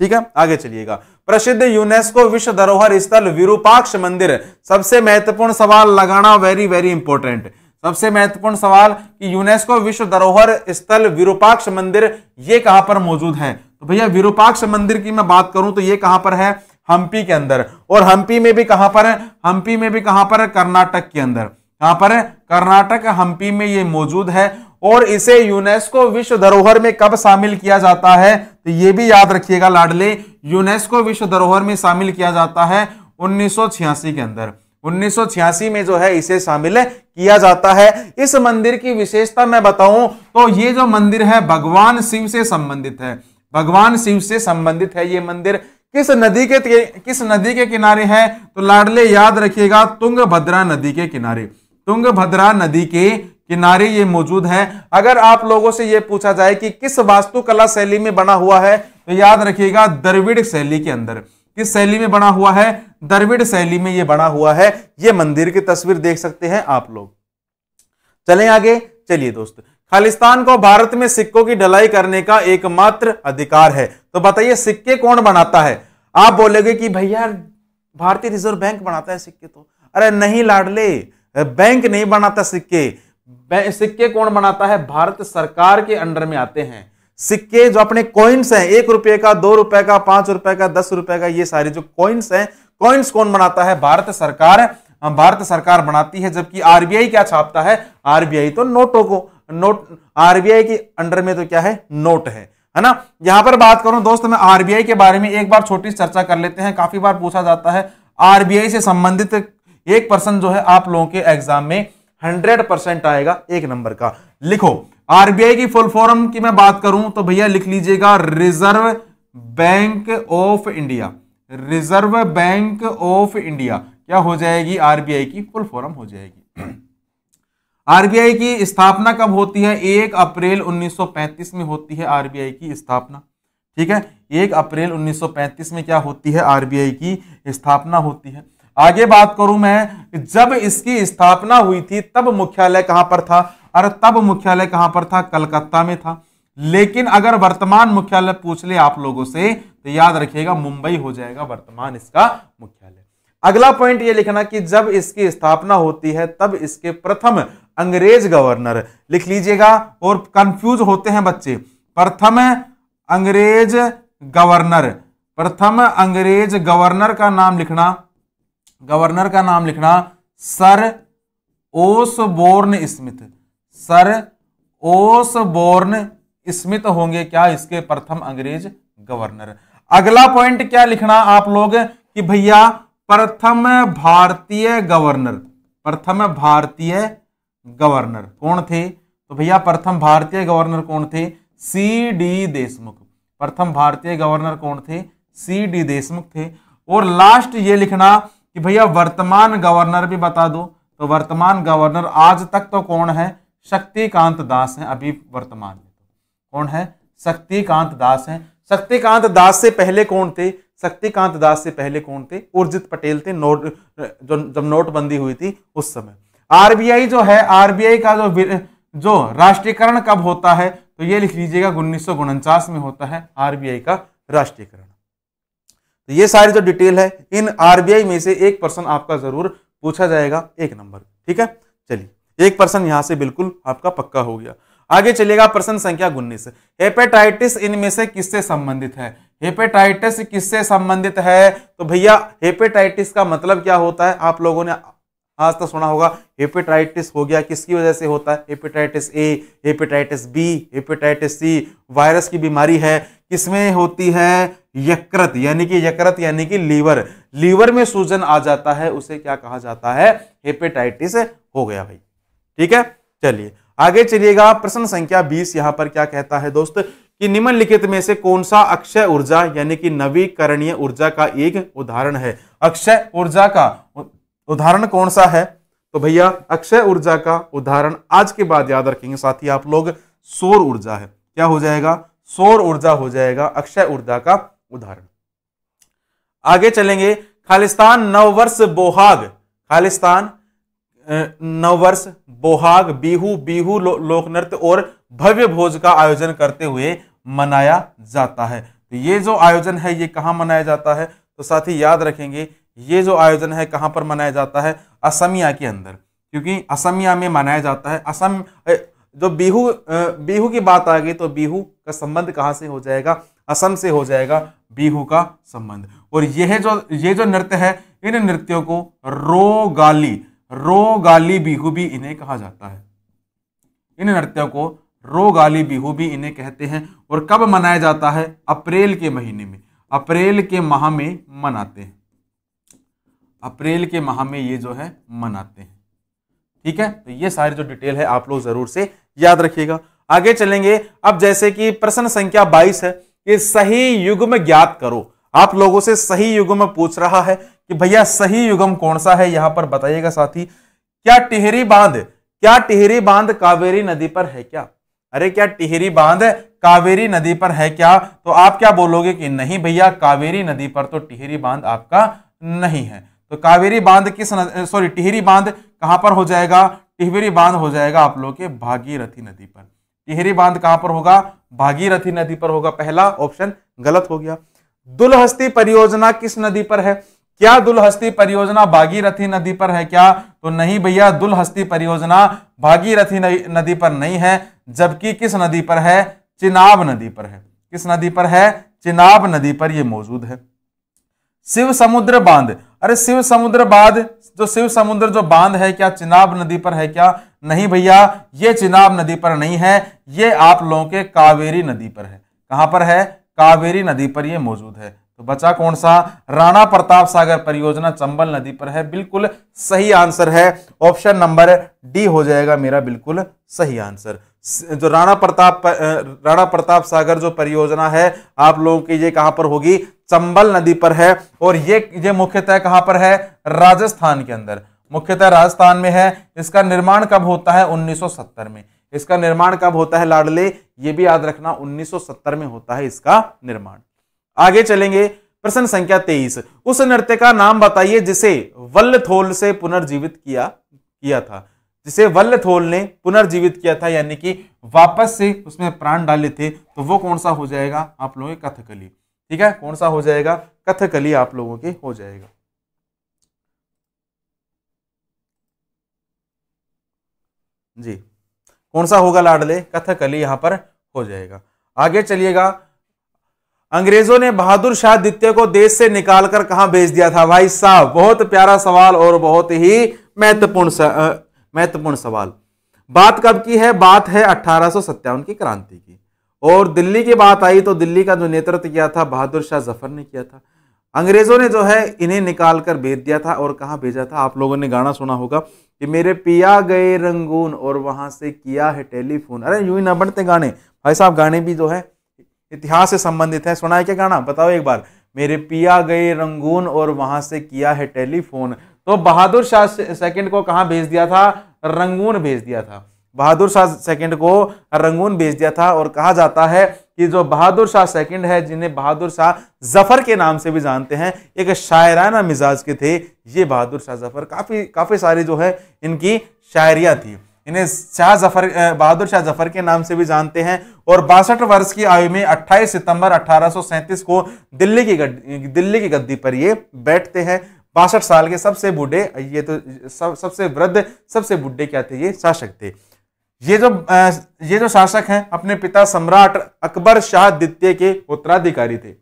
ठीक है आगे चलिएगा प्रसिद्ध यूनेस्को विश्व धरोहर स्थल विरूपाक्ष मंदिर सबसे महत्वपूर्ण सवाल लगाना वेरी वेरी इंपॉर्टेंट सबसे महत्वपूर्ण सवाल कि यूनेस्को विश्व धरोहर स्थल विरूपाक्ष मंदिर ये कहां पर मौजूद है तो भैया विरूपाक्ष मंदिर की मैं बात करूं तो ये कहां पर है हम्पी के अंदर और हम्पी में भी कहां पर है हम्पी में भी कहां पर है कर्नाटक के अंदर कहां पर है कर्नाटक हम्पी में ये मौजूद है और इसे यूनेस्को विश्व धरोहर में कब शामिल किया जाता है तो ये भी याद रखिएगा लाडले यूनेस्को विश्व धरोहर में शामिल किया जाता है उन्नीस के अंदर 1986 में जो है इसे शामिल किया जाता है इस मंदिर की विशेषता मैं बताऊं तो ये जो मंदिर है भगवान शिव से संबंधित है भगवान शिव से संबंधित है ये मंदिर किस नदी के किस नदी के किनारे है तो लाडले याद रखिएगा तुंग भद्रा नदी के किनारे तुंग भद्रा नदी के किनारे ये मौजूद है अगर आप लोगों से ये पूछा जाए कि किस वास्तुकला शैली में बना हुआ है तो याद रखिएगा द्रविड़ शैली के अंदर किस शैली में बना हुआ है द्रविड़ शैली में यह बना हुआ है ये मंदिर की तस्वीर देख सकते हैं आप लोग चले आगे चलिए दोस्त खालिस्तान को भारत में सिक्कों की ढलाई करने का एकमात्र अधिकार है तो बताइए सिक्के कौन बनाता है आप बोलेगे कि भैया भारतीय रिजर्व बैंक बनाता है सिक्के तो अरे नहीं लाडले बैंक नहीं बनाता सिक्के सिक्के कौन बनाता है भारत सरकार के अंडर में आते हैं सिक्के जो अपने कॉइन्स हैं एक रुपए का दो रुपए का पांच रुपए का दस रुपए का ये सारे जो कॉइन्स हैं कॉइन्स कौन बनाता है भारत सरकार भारत सरकार बनाती है जबकि आरबीआई क्या छापता है आरबीआई तो नोटों को नोट आरबीआई के अंडर में तो क्या है नोट है है ना यहां पर बात करूं दोस्त मैं आरबीआई के बारे में एक बार छोटी चर्चा कर लेते हैं काफी बार पूछा जाता है आरबीआई से संबंधित एक पर्सन जो है आप लोगों के एग्जाम में हंड्रेड परसेंट आएगा एक नंबर का लिखो आरबीआई की फुल फॉर्म की मैं बात करूं तो भैया लिख लीजिएगा Reserve Bank of India Reserve Bank of India क्या हो जाएगी आरबीआई की फुल फॉर्म हो जाएगी आरबीआई की स्थापना कब होती है एक अप्रैल 1935 में होती है आरबीआई की स्थापना ठीक है एक अप्रैल 1935 में क्या होती है आरबीआई की स्थापना होती है आगे बात करूं मैं जब इसकी स्थापना हुई थी तब मुख्यालय कहां पर था और तब मुख्यालय कहां पर था कलकत्ता में था लेकिन अगर वर्तमान मुख्यालय पूछ ले आप लोगों से तो याद रखिएगा मुंबई हो जाएगा वर्तमान इसका मुख्यालय अगला पॉइंट ये लिखना कि जब इसकी स्थापना होती है तब इसके प्रथम अंग्रेज गवर्नर लिख लीजिएगा और कंफ्यूज होते हैं बच्चे प्रथम अंग्रेज गवर्नर प्रथम अंग्रेज गवर्नर का नाम लिखना गवर्नर का नाम लिखना sir Osborne Smith sir Osborne Smith होंगे क्या इसके प्रथम अंग्रेज गवर्नर अगला पॉइंट क्या लिखना आप लोग कि भैया प्रथम भारतीय गवर्नर प्रथम भारतीय गवर्नर कौन थे तो भैया प्रथम भारतीय गवर्नर कौन थे सी डी देशमुख प्रथम भारतीय गवर्नर कौन थे सी डी देशमुख थे और लास्ट ये लिखना कि भैया वर्तमान गवर्नर भी बता दो तो वर्तमान गवर्नर आज तक तो कौन है शक्तिकांत दास हैं अभी वर्तमान में तो। कौन है शक्तिकांत दास हैं शक्तिकांत दास से पहले कौन थे शक्तिकांत दास से पहले कौन थे उर्जित पटेल थे नोट जो जब नोटबंदी हुई थी उस समय आरबीआई जो है आरबीआई का जो जो राष्ट्रीयकरण कब होता है तो ये लिख लीजिएगा उन्नीस में होता है आरबीआई का राष्ट्रीयकरण तो ये सारी जो डिटेल है इन आरबीआई में से एक पर्सन आपका जरूर पूछा जाएगा एक नंबर ठीक है चलिए एक प्रश्न यहां से बिल्कुल आपका पक्का हो गया आगे चलेगा प्रश्न संख्या उन्नीस हेपेटाइटिस इनमें से किससे संबंधित है हेपेटाइटिस किससे संबंधित है तो भैया हेपेटाइटिस का मतलब क्या होता है आप लोगों ने आज तक तो सुना होगा हेपेटाइटिस हो गया किसकी वजह से होता है hepatitis A hepatitis B hepatitis C virus की बीमारी है किसमें होती है यकृत यानी कि यकृत यानी कि लीवर लीवर में सूजन आ जाता है उसे क्या कहा जाता है हेपेटाइटिस हो गया भाई ठीक है चलिए आगे चलिएगा प्रश्न संख्या 20 यहां पर क्या कहता है दोस्त कि निम्नलिखित में से कौन सा अक्षय ऊर्जा यानी कि नवीकरणीय ऊर्जा का एक उदाहरण है अक्षय ऊर्जा का उदाहरण कौन सा है तो भैया अक्षय ऊर्जा का उदाहरण आज के बाद याद रखेंगे साथ ही आप लोग सौर ऊर्जा है क्या हो जाएगा सौर ऊर्जा हो जाएगा अक्षय ऊर्जा का उदाहरण आगे चलेंगे खालिस्तान नववर्ष बोहाग खालिस्तान नववर्ष बोहाग बिहू बिहू लो, लोक नृत्य और भव्य भोज का आयोजन करते हुए मनाया जाता है तो ये जो आयोजन है ये कहाँ मनाया जाता है तो साथ ही याद रखेंगे ये जो आयोजन है कहाँ पर मनाया जाता है असमिया के अंदर क्योंकि असमिया में मनाया जाता है असम जो बिहू बिहू की बात आ गई तो बिहू का संबंध कहाँ से हो जाएगा असम से हो जाएगा बिहू का संबंध और यह जो ये जो नृत्य है इन नृत्यों को रोगाली रोगाली बिहू भी इन्हें कहा जाता है इन नृत्यों को रोगाली बिहू भी इन्हें कहते हैं और कब मनाया जाता है अप्रैल के महीने में अप्रैल के माह में मनाते हैं अप्रैल के माह में ये जो है मनाते हैं ठीक है तो ये सारी जो डिटेल है आप लोग जरूर से याद रखिएगा आगे चलेंगे अब जैसे कि प्रश्न संख्या बाईस है कि सही युग में ज्ञात करो आप लोगों से सही युग में पूछ रहा है कि भैया सही युगम कौन सा है यहां पर बताइएगा साथी क्या टिहरी बांध क्या टिहरी बांध कावेरी नदी पर है क्या अरे क्या टिहरी बांध कावेरी नदी पर है क्या तो आप क्या बोलोगे कि नहीं भैया कावेरी नदी पर तो टिहरी बांध आपका नहीं है तो कावेरी बांध किस सॉरी टिहरी बांध कहां पर हो जाएगा टिहरी बांध हो जाएगा आप लोग के भागीरथी नदी पर टिहरी बांध कहां पर होगा भागीरथी नदी पर होगा पहला ऑप्शन गलत हो गया दुलहस्ती परियोजना किस नदी पर है क्या दुलहस्ती परियोजना भागीरथी नदी पर है क्या तो नहीं भैया दुलहस्ती परियोजना भागीरथी नदी पर नहीं है जबकि किस नदी पर है चिनाब नदी पर है किस नदी पर है चिनाब नदी पर यह मौजूद है शिव समुद्र बांध अरे शिव समुद्र बांध जो शिव समुद्र जो बांध है क्या चिनाब नदी पर है क्या नहीं भैया ये चिनाब नदी पर नहीं है ये आप लोगों के कावेरी नदी पर है कहां पर है कावेरी नदी पर यह मौजूद है तो बचा कौन सा राणा प्रताप सागर परियोजना चंबल नदी पर है बिल्कुल सही आंसर है ऑप्शन नंबर डी हो जाएगा मेरा बिल्कुल सही आंसर जो राणा प्रताप राणा प्रताप सागर जो परियोजना है आप लोगों की ये कहां पर होगी चंबल नदी पर है और ये ये मुख्यतः कहां पर है राजस्थान के अंदर मुख्यतः राजस्थान में है इसका निर्माण कब होता है 1970 में इसका निर्माण कब होता है लाडले ये भी याद रखना 1970 में होता है इसका निर्माण आगे चलेंगे प्रश्न संख्या तेईस उस नृत्य का नाम बताइए जिसे वल्लथोल से पुनर्जीवित किया किया था जिसे वल्लथोल ने पुनर्जीवित किया था यानी कि वापस से उसमें प्राण डाले थे तो वो कौन सा हो जाएगा आप लोगों के कथकली ठीक है कौन सा हो जाएगा कथकली आप लोगों के हो जाएगा जी कौन सा होगा लाडले कथकली यहां पर हो जाएगा आगे चलिएगा अंग्रेजों ने बहादुर शाह द्वितीय को देश से निकालकर कहा भेज दिया था भाई साहब बहुत प्यारा सवाल और बहुत ही महत्वपूर्ण महत्वपूर्ण सवाल बात कब की है बात है अठारह की क्रांति की और दिल्ली की बात आई तो दिल्ली का जो नेतृत्व किया था बहादुर शाह जफर ने किया था अंग्रेजों ने जो है इन्हें निकाल कर भेज दिया था और कहाँ भेजा था आप लोगों ने गाना सुना होगा कि मेरे पिया गए रंगून और वहां से किया है टेलीफोन अरे यू ही ना बनते गाने भाई साहब गाने भी जो है इतिहास से संबंधित है सुना है क्या गाना बताओ एक बार मेरे पिया गए रंगून और वहां से किया है टेलीफोन तो बहादुर शाह सेकंड को कहाँ भेज दिया था रंगून भेज दिया था बहादुर शाह सेकंड को रंगून भेज दिया था और कहा जाता है कि जो बहादुर शाह सेकंड है जिन्हें बहादुर शाह जफर के नाम से भी जानते हैं एक शायराना मिजाज के थे ये बहादुर शाह जफर काफ़ी काफ़ी सारी जो है इनकी शायरिया थी इन्हें शाह जफर बहादुर शाह जफर के नाम से भी जानते हैं और बासठ वर्ष की आयु में 28 सितंबर 1837 को दिल्ली की दिल्ली की गद्दी पर ये बैठते हैं बासठ साल के सबसे बूढ़े ये तो सब सबसे वृद्ध सबसे बूढ़े क्या थे ये शासक थे ये जो ये जो शासक हैं अपने पिता सम्राट अकबर शाह द्वितीय के उत्तराधिकारी थे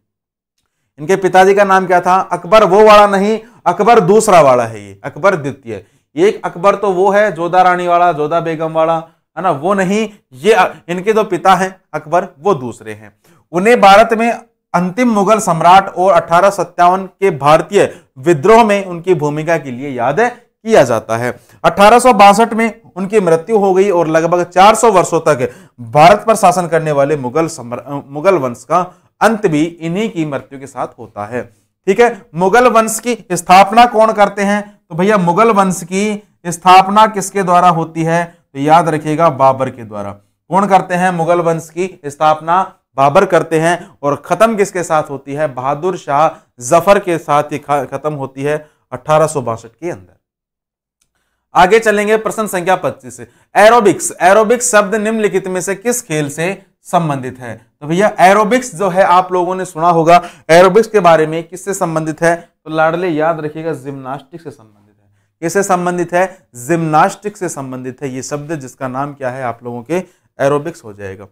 इनके पिताजी का नाम क्या था अकबर वो वाला नहीं अकबर दूसरा वाला है ये अकबर द्वितीय एक अकबर तो वो है जोधा रानी वाला जोधा बेगम वाला है ना वो नहीं ये इनके जो पिता हैं अकबर वो दूसरे हैं उन्हें भारत में अंतिम मुगल सम्राट और अठारह के भारतीय विद्रोह में उनकी भूमिका के लिए याद है किया जाता है अठारह में उनकी मृत्यु हो गई और लगभग 400 वर्षों तक भारत पर शासन करने वाले मुगल मुगल वंश का अंत भी इन्हीं की मृत्यु के साथ होता है ठीक है मुगल वंश की स्थापना कौन करते हैं तो भैया मुगल वंश की स्थापना किसके द्वारा होती है तो याद रखिएगा बाबर के द्वारा कौन करते हैं मुगल वंश की स्थापना बाबर करते हैं और ख़त्म किसके साथ होती है बहादुर शाह जफर के साथ ख़त्म होती है अठारह के अंदर आगे चलेंगे प्रश्न संख्या 25 से एरोबिक्स एरोबिक्स शब्द निम्नलिखित में से किस खेल से संबंधित है तो भैया एरोबिक्स जो है आप लोगों ने सुना होगा एरोबिक्स के बारे में किससे संबंधित है तो लाडले याद रखिएगा जिम्नास्टिक से संबंधित है किससे संबंधित है जिम्नास्टिक से संबंधित है ये शब्द जिसका नाम क्या है आप लोगों के एरोबिक्स हो जाएगा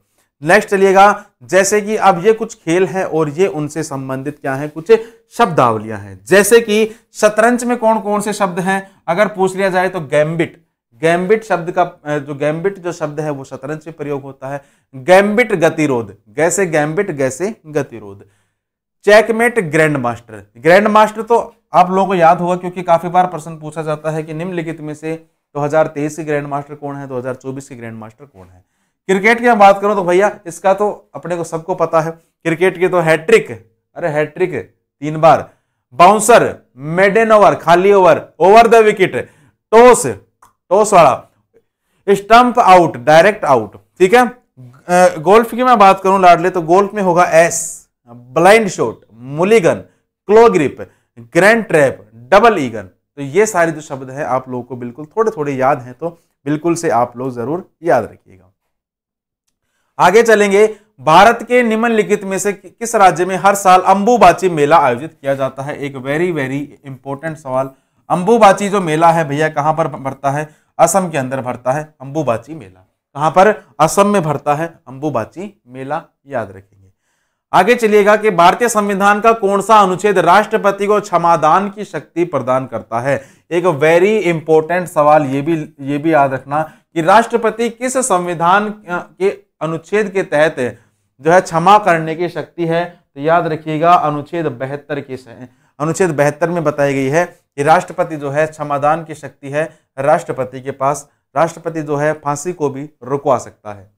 नेक्स्ट चलिएगा जैसे कि अब ये कुछ खेल है और ये उनसे संबंधित क्या है कुछ शब्दावलियां हैं जैसे कि शतरंज में कौन कौन से शब्द हैं अगर पूछ लिया जाए तो गैम्बिट गैम्बिट शब्द का जो गैम्बिट जो शब्द है वो शतरंज में प्रयोग होता है गैम्बिट गतिरोध गैसे गैम्बिट गैसे गतिरोध checkmate grandmaster grandmaster तो आप लोगों को याद होगा क्योंकि काफी बार प्रश्न पूछा जाता है कि निम्नलिखित में से 2023 के ग्रैंड मास्टर कौन है 2024 के ग्रैंड मास्टर कौन है क्रिकेट की हम बात करो तो भैया इसका तो अपने को सबको पता है क्रिकेट की तो हैट्रिक अरे हैट्रिक तीन बार बाउंसर मेडन ओवर खाली over over the wicket toss toss वाला स्टंप आउट डायरेक्ट आउट ठीक है गोल्फ की मैं बात करूं लाडले तो गोल्फ में होगा ace blind shot mulligan claw grip grand trap double eagle तो ये सारे जो शब्द है आप लोगों को बिल्कुल थोड़े थोड़े याद हैं तो बिल्कुल से आप लोग जरूर याद रखिएगा आगे चलेंगे भारत के निम्नलिखित में से किस राज्य में हर साल अंबुबाची मेला आयोजित किया जाता है एक वेरी वेरी इंपॉर्टेंट सवाल अंबुबाची जो मेला है भैया कहाँ पर भरता है असम के अंदर भरता है अंबुबाची मेला कहाँ पर असम में भरता है अंबुबाची मेला याद रखेंगे आगे चलिएगा कि भारतीय संविधान का कौन सा अनुच्छेद राष्ट्रपति को क्षमादान की शक्ति प्रदान करता है एक वेरी इंपॉर्टेंट सवाल ये भी ये भी याद रखना कि राष्ट्रपति किस संविधान के अनुच्छेद के तहत जो है क्षमा करने की शक्ति है तो याद रखिएगा अनुच्छेद बहत्तर के अनुच्छेद बहत्तर में बताई गई है कि राष्ट्रपति जो है क्षमादान की शक्ति है राष्ट्रपति के पास राष्ट्रपति जो है फांसी को भी रुकवा सकता है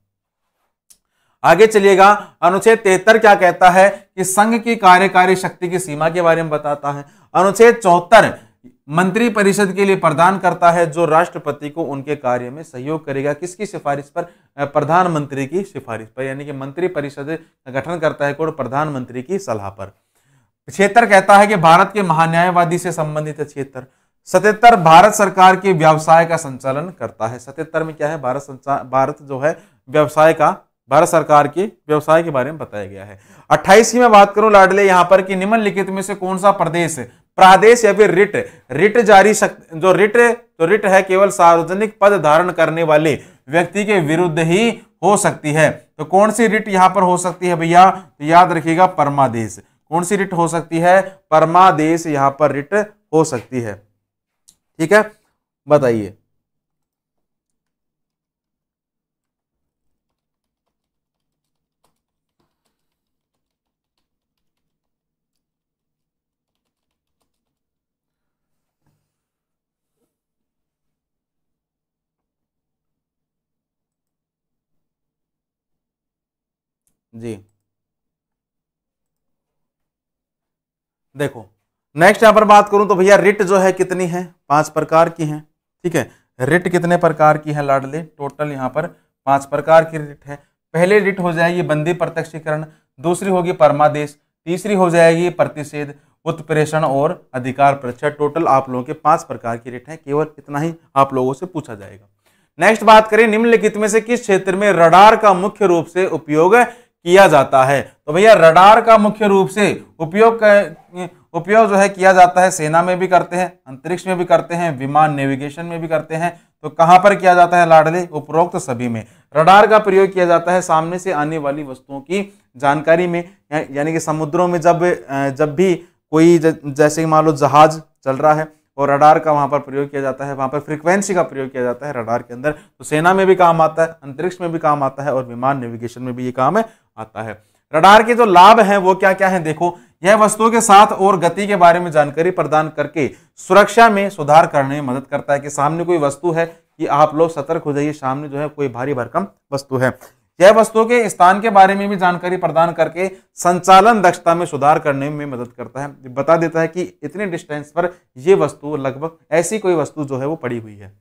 आगे चलिएगा अनुच्छेद तिहत्तर क्या कहता है कि संघ की कार्यकारी शक्ति की सीमा के बारे में बताता है अनुच्छेद चौहत्तर मंत्री परिषद के लिए प्रदान करता है जो राष्ट्रपति को उनके कार्य में सहयोग करेगा किसकी सिफारिश पर प्रधानमंत्री की सिफारिश पर यानी कि मंत्री परिषद गठन करता है कौन प्रधानमंत्री की सलाह पर छिहत्तर कहता है कि भारत के महान्यायवादी से संबंधित क्षेत्र छिहत्तर सतहत्तर भारत सरकार के व्यवसाय का संचालन करता है सतहत्तर में क्या है भारत संचार भारत जो है व्यवसाय का भारत सरकार के व्यवसाय के बारे में बताया गया है अट्ठाईस की मैं बात करूं लाडले यहां पर कि निम्नलिखित में से कौन सा प्रदेश प्रादेश या फिर रिट रिट जारी सक, जो रिट जो रिट है केवल सार्वजनिक पद धारण करने वाले व्यक्ति के विरुद्ध ही हो सकती है तो कौन सी रिट यहां पर हो सकती है भैया तो याद रखिएगा परमादेश कौन सी रिट हो सकती है परमादेश यहां पर रिट हो सकती है ठीक है बताइए जी देखो नेक्स्ट यहां पर बात करूं तो भैया रिट जो है कितनी है पांच प्रकार की है ठीक है रिट कितने प्रकार की है लाडले टोटल यहां पर पांच प्रकार की रिट है पहले रिट हो जाएगी बंदी प्रत्यक्षीकरण दूसरी होगी परमादेश तीसरी हो जाएगी प्रतिषेध उत्प्रेषण और अधिकार परीक्षा टोटल आप लोगों के पांच प्रकार की रिट है केवल इतना ही आप लोगों से पूछा जाएगा नेक्स्ट बात करें निम्नलिखित में से किस क्षेत्र में रडार का मुख्य रूप से उपयोग किया जाता है तो भैया रडार का मुख्य रूप से उपयोग उपयोग जो है किया जाता है सेना में भी करते हैं अंतरिक्ष में भी करते हैं विमान नेविगेशन में भी करते हैं तो कहाँ पर किया जाता है लाडले उपरोक्त तो सभी में रडार का प्रयोग किया जाता है सामने से आने वाली वस्तुओं की जानकारी में या, यानी कि समुद्रों में जब जब भी कोई ज, जैसे मान लो जहाज चल रहा है और तो रडार का वहाँ पर प्रयोग किया जाता है वहाँ पर फ्रीक्वेंसी का प्रयोग किया जाता है रडार के अंदर तो सेना में भी काम आता है अंतरिक्ष में भी काम आता है और विमान नेविगेशन में भी ये काम है आता है रडार के जो लाभ हैं वो क्या क्या हैं देखो यह वस्तुओं के साथ और गति के बारे में जानकारी प्रदान करके सुरक्षा में सुधार करने में मदद करता है कि सामने कोई वस्तु है कि आप लोग सतर्क हो जाइए सामने जो है कोई भारी भरकम वस्तु है यह वस्तुओं के स्थान के बारे में भी जानकारी प्रदान करके संचालन दक्षता में सुधार करने में मदद करता है बता देता है कि इतने डिस्टेंस पर यह वस्तु लगभग ऐसी कोई वस्तु जो है वो पड़ी हुई है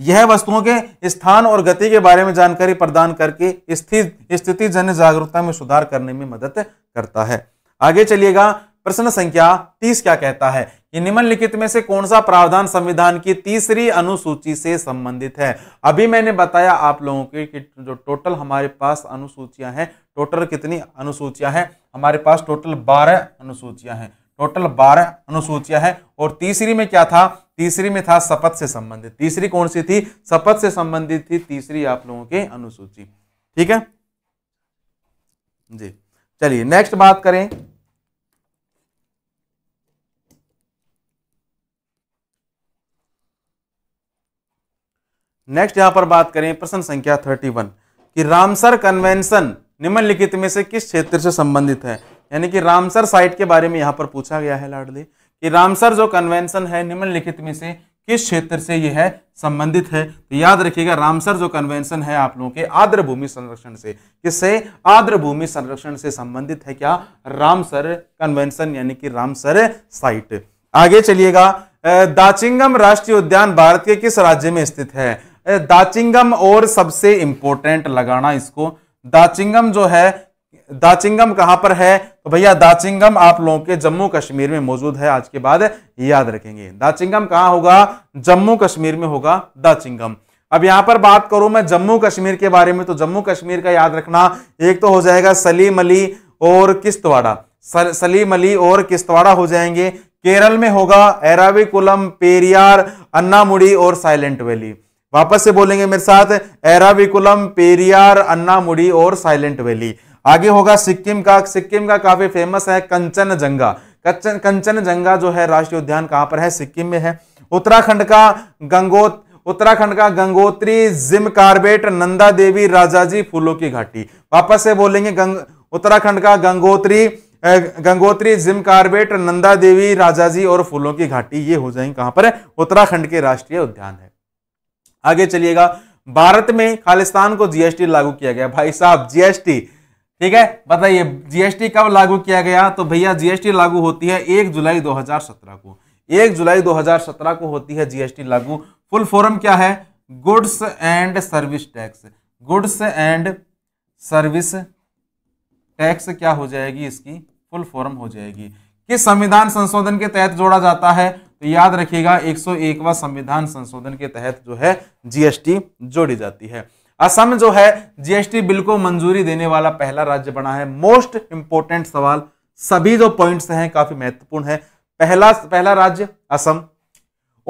यह वस्तुओं के स्थान और गति के बारे में जानकारी प्रदान करके स्थिति स्थिति जन जागरूकता में सुधार करने में मदद करता है आगे चलिएगा प्रश्न संख्या तीस क्या कहता है कि निम्नलिखित में से कौन सा प्रावधान संविधान की तीसरी अनुसूची से संबंधित है अभी मैंने बताया आप लोगों के कि जो टोटल हमारे पास अनुसूचियां हैं टोटल कितनी अनुसूचियां हैं हमारे पास टोटल बारह अनुसूचियां हैं टोटल बारह अनुसूचियां हैं और तीसरी में क्या था तीसरी में था शपथ से संबंधित तीसरी कौन सी थी शपथ से संबंधित थी तीसरी आप लोगों के अनुसूची ठीक है जी चलिए नेक्स्ट बात करें नेक्स्ट यहां पर बात करें प्रश्न संख्या 31 कि रामसर कन्वेंशन निम्नलिखित में से किस क्षेत्र से संबंधित है यानी कि रामसर साइट के बारे में यहां पर पूछा गया है लाडली कि रामसर जो कन्वेंशन है निम्नलिखित में से किस क्षेत्र से यह है संबंधित है तो याद रखिएगा रामसर जो कन्वेंशन है आप लोगों के आर्द्र भूमि संरक्षण से किससे आर्द्र भूमि संरक्षण से संबंधित है क्या रामसर कन्वेंशन यानी कि रामसर साइट आगे चलिएगा दाचिंगम राष्ट्रीय उद्यान भारत के किस राज्य में स्थित है दाचिंगम और सबसे इंपॉर्टेंट लगाना इसको दाचिंगम जो है दाचिंगम कहां पर है तो भैया दाचिंगम आप लोगों के जम्मू कश्मीर में मौजूद है आज के बाद याद रखेंगे दाचिंगम कहाँ होगा जम्मू कश्मीर में होगा दाचिंगम अब यहां पर बात करूं मैं जम्मू कश्मीर के बारे में तो जम्मू कश्मीर का याद रखना एक तो हो जाएगा सलीम अली और किस्तवाड़ा सलीम अली और किस्तवाड़ा हो जाएंगे केरल में होगा एराविकुलम पेरियार अन्नामुड़ी और साइलेंट वैली वापस से बोलेंगे मेरे साथ एराविकुलम पेरियार अन्नामुड़ी और साइलेंट वैली आगे होगा सिक्किम का सिक्किम का काफी फेमस है कंचनजंगा कंचन कंचनजंगा जो है राष्ट्रीय उद्यान कहां पर है सिक्किम में है उत्तराखंड का गंगोत उत्तराखंड का गंगोत्री जिम कार्बेट नंदा देवी राजाजी फूलों की घाटी वापस से बोलेंगे गंग उत्तराखंड का गंगोत्री गंगोत्री जिम कार्बेट नंदा देवी राजाजी और फूलों की घाटी ये हो जाएंगे कहां पर उत्तराखंड के राष्ट्रीय उद्यान है आगे चलिएगा भारत में खालिस्तान को जीएसटी लागू किया गया भाई साहब जीएसटी ठीक है बताइए जीएसटी कब लागू किया गया तो भैया जीएसटी लागू होती है एक जुलाई 2017 को एक जुलाई 2017 को होती है जीएसटी लागू फुल फॉर्म क्या है goods and service tax goods and service tax क्या हो जाएगी इसकी फुल फॉर्म हो जाएगी किस संविधान संशोधन के तहत जोड़ा जाता है तो याद रखिएगा 101वां संविधान संशोधन के तहत जो है जीएसटी जोड़ी जाती है असम जो है जीएसटी बिल को मंजूरी देने वाला पहला राज्य बना है मोस्ट इंपोर्टेंट सवाल सभी जो पॉइंट्स हैं काफी महत्वपूर्ण है पहला पहला राज्य असम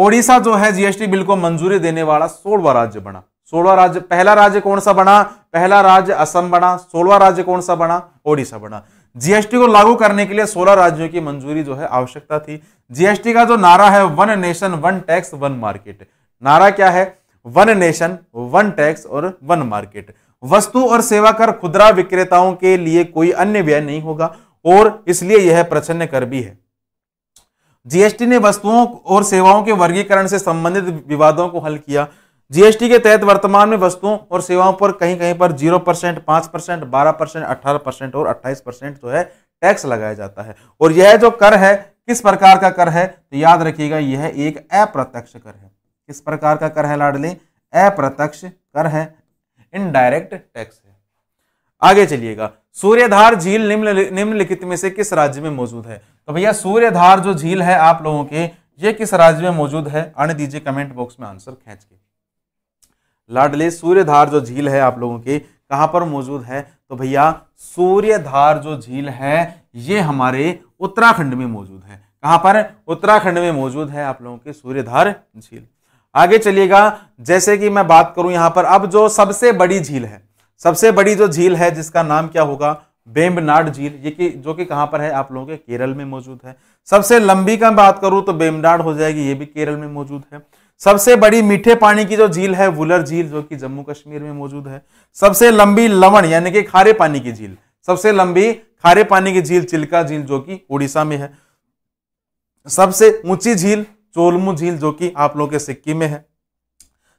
ओडिशा जो है जीएसटी बिल को मंजूरी देने वाला सोलवा राज्य बना सोलवा राज्य पहला राज्य कौन सा बना पहला राज्य असम बना सोलवा राज्य कौन सा बना ओडिशा बना जीएसटी को लागू करने के लिए 16 राज्यों की मंजूरी जो है आवश्यकता थी जीएसटी का जो नारा है one nation one tax one market नारा क्या है वन नेशन वन टैक्स और वन मार्केट वस्तु और सेवा कर खुदरा विक्रेताओं के लिए कोई अन्य व्यय नहीं होगा और इसलिए यह प्रचन्न कर भी है जीएसटी ने वस्तुओं और सेवाओं के वर्गीकरण से संबंधित विवादों को हल किया जीएसटी के तहत वर्तमान में वस्तुओं और सेवाओं पर कहीं कहीं पर जीरो परसेंट पांच परसेंट बारह परसेंट अठारह परसेंट और अट्ठाईस परसेंट जो है टैक्स लगाया जाता है और यह जो कर है किस प्रकार का कर है तो याद रखिएगा यह एक अप्रत्यक्ष कर है किस प्रकार का कर है लाडले अप्रत्यक्ष कर है इनडायरेक्ट टैक्स है आगे चलिएगा सूर्यधार झील निम्न निम्नलिखित में से किस राज्य में मौजूद है तो भैया सूर्यधार जो झील है आप लोगों के ये किस राज्य में मौजूद है आने दीजिए कमेंट बॉक्स में आंसर खेच के लाडले सूर्यधार जो झील है आप लोगों के कहाँ पर मौजूद है तो भैया सूर्यधार जो झील है ये हमारे उत्तराखंड में मौजूद है कहाँ पर उत्तराखंड में मौजूद है आप लोगों के सूर्यधार झील आगे चलिएगा जैसे कि मैं बात करूं यहां पर अब जो सबसे बड़ी झील है सबसे बड़ी जो झील है जिसका नाम क्या होगा बेमनाड झील ये कि जो कि कहाँ पर है आप लोगों के केरल में मौजूद है सबसे लंबी का बात करूं तो बेमनाड हो जाएगी ये भी केरल में मौजूद है सबसे बड़ी मीठे पानी की जो झील है वुलर झील जो कि जम्मू कश्मीर में मौजूद है सबसे लंबी लवण यानी कि खारे पानी की झील सबसे लंबी खारे पानी की झील चिल्का झील जो कि उड़ीसा में है सबसे ऊंची झील चोलमू झील जो कि आप लोगों के सिक्किम में है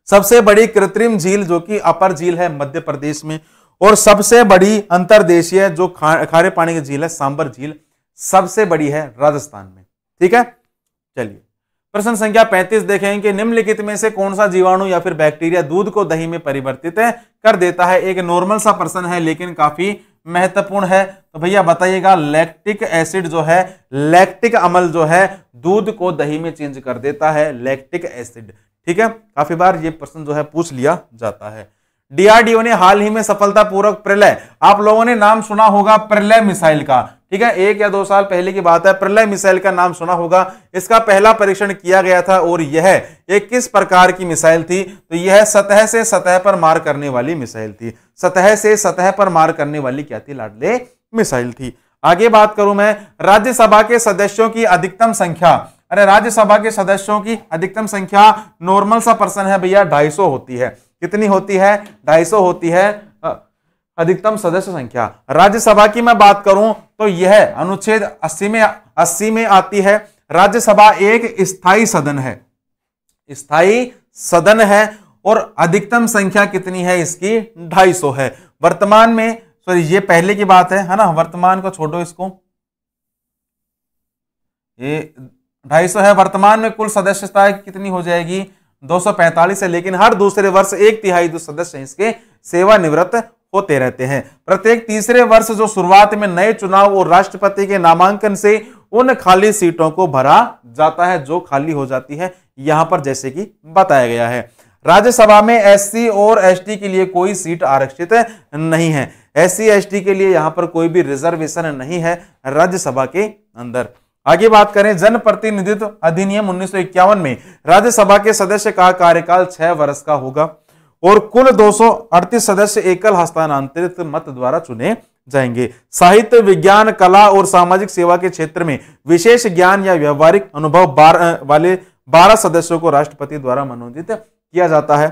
सबसे बड़ी कृत्रिम झील जो कि अपर झील है मध्य प्रदेश में और सबसे बड़ी अंतरदेशीय जो खा, खारे पानी की झील है सांबर झील सबसे बड़ी है राजस्थान में ठीक है चलिए प्रश्न संख्या 35 देखें कि निम्नलिखित में से कौन सा जीवाणु या फिर बैक्टीरिया दूध को दही में परिवर्तित कर देता है एक नॉर्मल सा प्रश्न है लेकिन काफी महत्वपूर्ण है तो भैया बताइएगा लैक्टिक एसिड जो है लैक्टिक अमल जो है दूध को दही में चेंज कर देता है लैक्टिक एसिड ठीक है काफी बार ये प्रश्न जो है पूछ लिया जाता है डीआरडीओ ने हाल ही में सफलतापूर्वक प्रलय आप लोगों ने नाम सुना होगा प्रलय मिसाइल का ठीक है एक या दो साल पहले की बात है प्रलय मिसाइल का नाम सुना होगा इसका पहला परीक्षण किया गया था और यह एक किस प्रकार की मिसाइल थी तो यह सतह से सतह पर मार करने वाली मिसाइल थी सतह से सतह पर मार करने वाली क्या थी लाडले मिसाइल थी आगे बात करूं मैं राज्यसभा के सदस्यों की अधिकतम संख्या अरे राज्यसभा के सदस्यों की अधिकतम संख्या नॉर्मल सा पर्सन है भैया ढाई होती है कितनी होती है ढाई होती है अधिकतम सदस्य संख्या राज्यसभा की मैं बात करूं तो यह अनुच्छेद 80 में 80 में आती है राज्यसभा एक स्थायी सदन है स्थायी सदन है और अधिकतम संख्या कितनी है इसकी 250 है वर्तमान में सॉरी ये पहले की बात है है ना वर्तमान को छोड़ो इसको ये 250 है वर्तमान में कुल सदस्यता कितनी हो जाएगी 245 है लेकिन हर दूसरे वर्ष एक तिहाई सदस्य इसके सेवानिवृत्त होते रहते हैं प्रत्येक तीसरे वर्ष जो शुरुआत में नए चुनाव और राष्ट्रपति के नामांकन से उन खाली सीटों को भरा जाता है जो खाली हो जाती है यहां पर जैसे कि बताया गया है राज्यसभा में एससी और एसटी के लिए कोई सीट आरक्षित नहीं है एससी एसटी के लिए यहां पर कोई भी रिजर्वेशन नहीं है राज्यसभा के अंदर आगे बात करें जनप्रतिनिधित्व अधिनियम उन्नीस में राज्यसभा के सदस्य का कार्यकाल छह वर्ष का होगा और कुल 238 सदस्य एकल हस्तांतरित मत द्वारा चुने जाएंगे साहित्य विज्ञान कला और सामाजिक सेवा के क्षेत्र में विशेष ज्ञान या व्यवहारिक अनुभव बार, वाले 12 सदस्यों को राष्ट्रपति द्वारा मनोनीत किया जाता है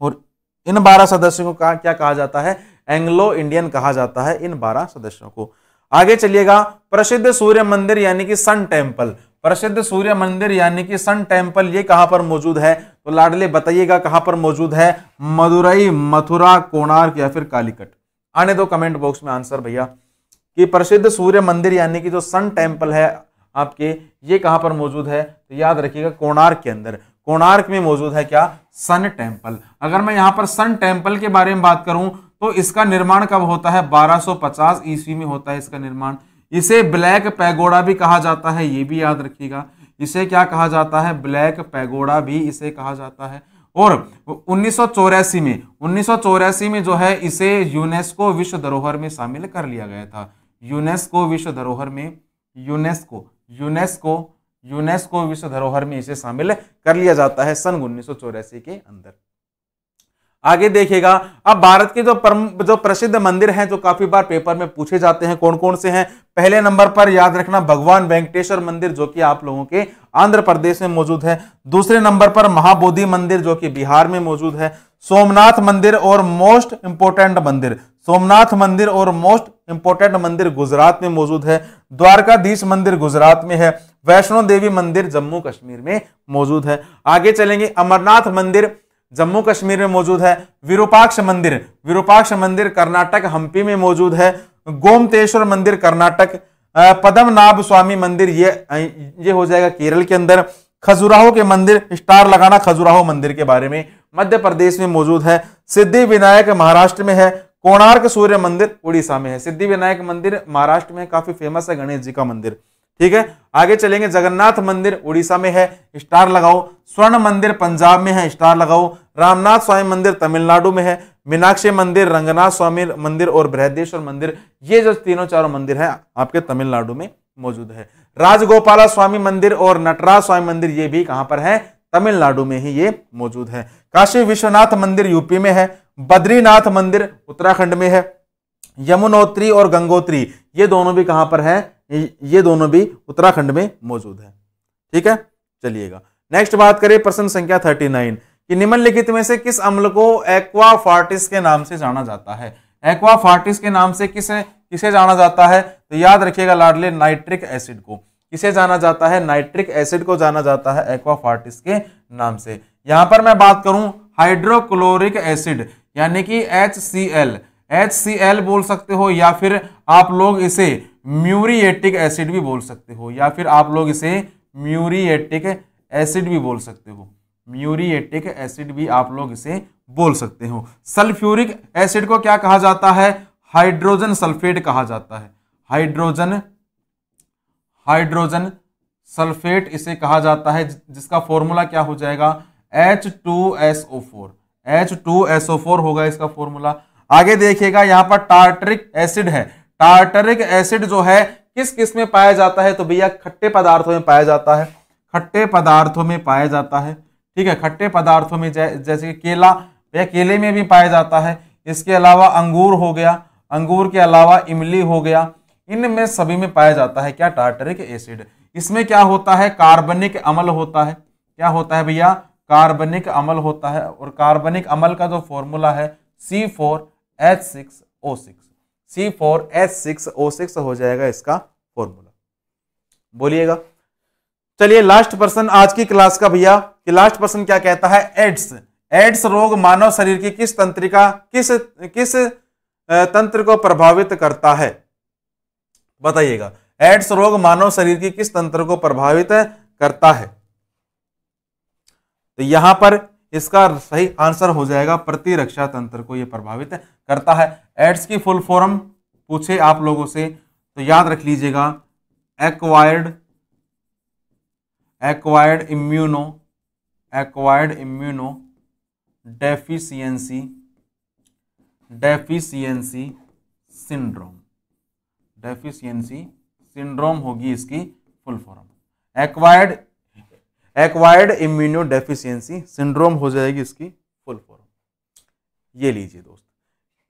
और इन 12 सदस्यों को कहा क्या कहा जाता है एंग्लो इंडियन कहा जाता है इन 12 सदस्यों को आगे चलिएगा प्रसिद्ध सूर्य मंदिर यानी कि सन टेम्पल प्रसिद्ध सूर्य मंदिर यानी कि सन टेम्पल ये कहाँ पर मौजूद है तो लाडले बताइएगा कहाँ पर मौजूद है मदुरई मथुरा कोणार्क या फिर कालीकट आने दो कमेंट बॉक्स में आंसर भैया कि प्रसिद्ध सूर्य मंदिर यानी कि जो सन टेम्पल है आपके ये कहाँ पर मौजूद है तो याद रखिएगा कोणार्क के अंदर कोणार्क में मौजूद है क्या सन टेम्पल अगर मैं यहाँ पर सन टेम्पल के बारे में बात करूं तो इसका निर्माण कब होता है 1250 ईस्वी में होता है इसका निर्माण इसे ब्लैक पैगोड़ा भी कहा जाता है ये भी याद रखिएगा इसे क्या कहा जाता है ब्लैक पैगोड़ा भी इसे कहा जाता है और उन्नीस में उन्नीस में जो है इसे यूनेस्को विश्व धरोहर में शामिल कर लिया गया था यूनेस्को विश्व धरोहर में यूनेस्को यूनेस्को यूनेस्को विश्व धरोहर में इसे शामिल कर लिया जाता है सन उन्नीस के अंदर आगे देखिएगा अब भारत के जो परम जो प्रसिद्ध मंदिर हैं जो काफी बार पेपर में पूछे जाते हैं कौन कौन से हैं पहले नंबर पर याद रखना भगवान वेंकटेश्वर मंदिर जो कि आप लोगों के आंध्र प्रदेश में मौजूद है दूसरे नंबर पर महाबोधि मंदिर जो कि बिहार में मौजूद है सोमनाथ मंदिर और मोस्ट इंपोर्टेंट मंदिर सोमनाथ मंदिर और मोस्ट इंपोर्टेंट मंदिर गुजरात में मौजूद है द्वारकाधीश मंदिर गुजरात में है वैष्णो देवी मंदिर जम्मू कश्मीर में मौजूद है आगे चलेंगे अमरनाथ मंदिर जम्मू कश्मीर में मौजूद है विरूपाक्ष मंदिर विरूपाक्ष मंदिर कर्नाटक हम्पी में मौजूद है गोमतेश्वर मंदिर कर्नाटक पद्मनाभ स्वामी मंदिर ये ये हो जाएगा केरल के अंदर खजुराहो के मंदिर स्टार लगाना खजुराहो मंदिर के बारे में मध्य प्रदेश में मौजूद है सिद्धि विनायक महाराष्ट्र में है कोणार्क सूर्य मंदिर उड़ीसा में है सिद्धि विनायक मंदिर महाराष्ट्र में काफी फेमस है गणेश जी का मंदिर ठीक है आगे चलेंगे जगन्नाथ मंदिर उड़ीसा में है स्टार लगाओ स्वर्ण मंदिर पंजाब में है स्टार लगाओ रामनाथ स्वामी मंदिर तमिलनाडु में है मीनाक्षी मंदिर रंगनाथ स्वामी मंदिर और बृहदेश्वर मंदिर ये जो तीनों चारों मंदिर है आपके तमिलनाडु में मौजूद है राजगोपाला स्वामी मंदिर और नटराज स्वामी मंदिर ये भी कहां पर है तमिलनाडु में ही ये मौजूद है काशी विश्वनाथ मंदिर यूपी में है बद्रीनाथ मंदिर उत्तराखंड में है यमुनोत्री और गंगोत्री ये दोनों भी कहां पर है ये दोनों भी उत्तराखंड में मौजूद है ठीक है चलिएगा नेक्स्ट बात करें प्रश्न संख्या थर्टी नाइन कि निम्नलिखित में से किस अम्ल को एक्वाफार्टिस के नाम से जाना जाता है एक्वाफार्टिस के नाम से किसे किसे जाना जाता है तो याद रखिएगा लाडले नाइट्रिक एसिड को किसे जाना जाता है नाइट्रिक एसिड को जाना जाता है एक्वाफार्टिस के नाम से यहां पर मैं बात करूं हाइड्रोक्लोरिक एसिड यानी कि H C L H C L बोल सकते हो या फिर आप लोग इसे म्यूरिएटिक एसिड भी बोल सकते हो या फिर आप लोग इसे म्यूरिएटिक एसिड भी बोल सकते हो म्यूरिएटिक एसिड भी आप लोग इसे बोल सकते हो सल्फ्यूरिक एसिड को क्या कहा जाता है हाइड्रोजन सल्फेट कहा जाता है हाइड्रोजन हाइड्रोजन सल्फेट इसे कहा जाता है जिसका फॉर्मूला क्या हो जाएगा H two S O four H two S O four होगा इसका फॉर्मूला आगे देखिएगा यहाँ पर टार्टरिक एसिड है टार्टरिक एसिड जो है किस किस में पाया जाता है तो भैया खट्टे पदार्थों में पाया जाता है खट्टे पदार्थों में पाया जाता है ठीक है खट्टे पदार्थों में जैसे कि केला तो या केले में भी पाया जाता है इसके अलावा अंगूर हो गया अंगूर के अलावा इमली हो गया इनमें सभी में पाया जाता है क्या टार्टरिक एसिड इसमें क्या होता है कार्बनिक अमल होता है क्या होता है भैया कार्बनिक अमल होता है और कार्बनिक अमल का जो फॉर्मूला है C four H six O six C four H six O six हो जाएगा इसका फॉर्मूला बोलिएगा चलिए लास्ट पर्सन आज की क्लास का भैया कि लास्ट पर्सन क्या कहता है एड्स एड्स रोग मानव शरीर की किस तंत्रिका किस किस तंत्र को प्रभावित करता है बताइएगा एड्स रोग मानव शरीर की किस तंत्र को प्रभावित करता है तो यहां पर इसका सही आंसर हो जाएगा प्रतिरक्षा तंत्र को यह प्रभावित करता है एड्स की फुल फॉर्म पूछे आप लोगों से तो याद रख लीजिएगा acquired acquired immuno acquired immuno deficiency deficiency syndrome deficiency syndrome होगी इसकी full form acquired acquired immuno deficiency syndrome हो जाएगी इसकी फुल फॉर्म ये लीजिए दोस्त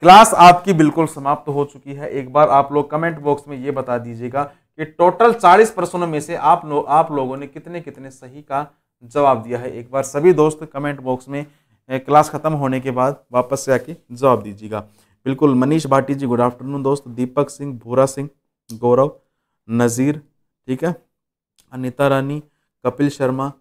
क्लास आपकी बिल्कुल समाप्त तो हो चुकी है एक बार आप लोग कमेंट बॉक्स में ये बता दीजिएगा कि टोटल 40 प्रश्नों में से आप लो, आप लोगों ने कितने कितने सही का जवाब दिया है एक बार सभी दोस्त कमेंट बॉक्स में क्लास खत्म होने के बाद वापस से आके जवाब दीजिएगा बिल्कुल मनीष भाटी जी गुड आफ्टरनून दोस्त दीपक सिंह भूरा सिंह गौरव नज़ीर ठीक है अनिता रानी कपिल शर्मा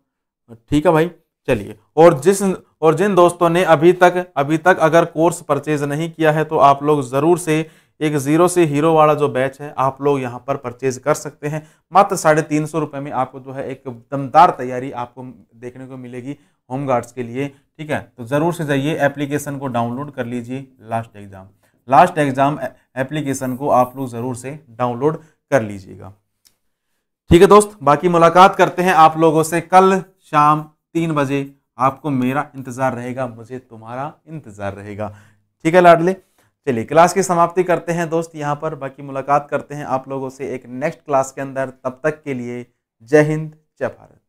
ठीक है भाई चलिए और जिस और जिन दोस्तों ने अभी तक अभी तक अगर कोर्स परचेज नहीं किया है तो आप लोग ज़रूर से एक ज़ीरो से हीरो वाला जो बैच है आप लोग यहाँ पर परचेज कर सकते हैं मात्र साढ़े तीन सौ रुपये में आपको जो है एक दमदार तैयारी आपको देखने को मिलेगी होम गार्ड्स के लिए ठीक है तो ज़रूर से जाइए एप्लीकेशन को डाउनलोड कर लीजिए last exam last exam application को आप लोग ज़रूर से डाउनलोड कर लीजिएगा ठीक है दोस्त बाकी मुलाकात करते हैं आप लोगों से कल शाम तीन बजे आपको मेरा इंतज़ार रहेगा मुझे तुम्हारा इंतज़ार रहेगा ठीक है लाडले चलिए क्लास की समाप्ति करते हैं दोस्त यहाँ पर बाकी मुलाकात करते हैं आप लोगों से एक नेक्स्ट क्लास के अंदर तब तक के लिए जय हिंद जय भारत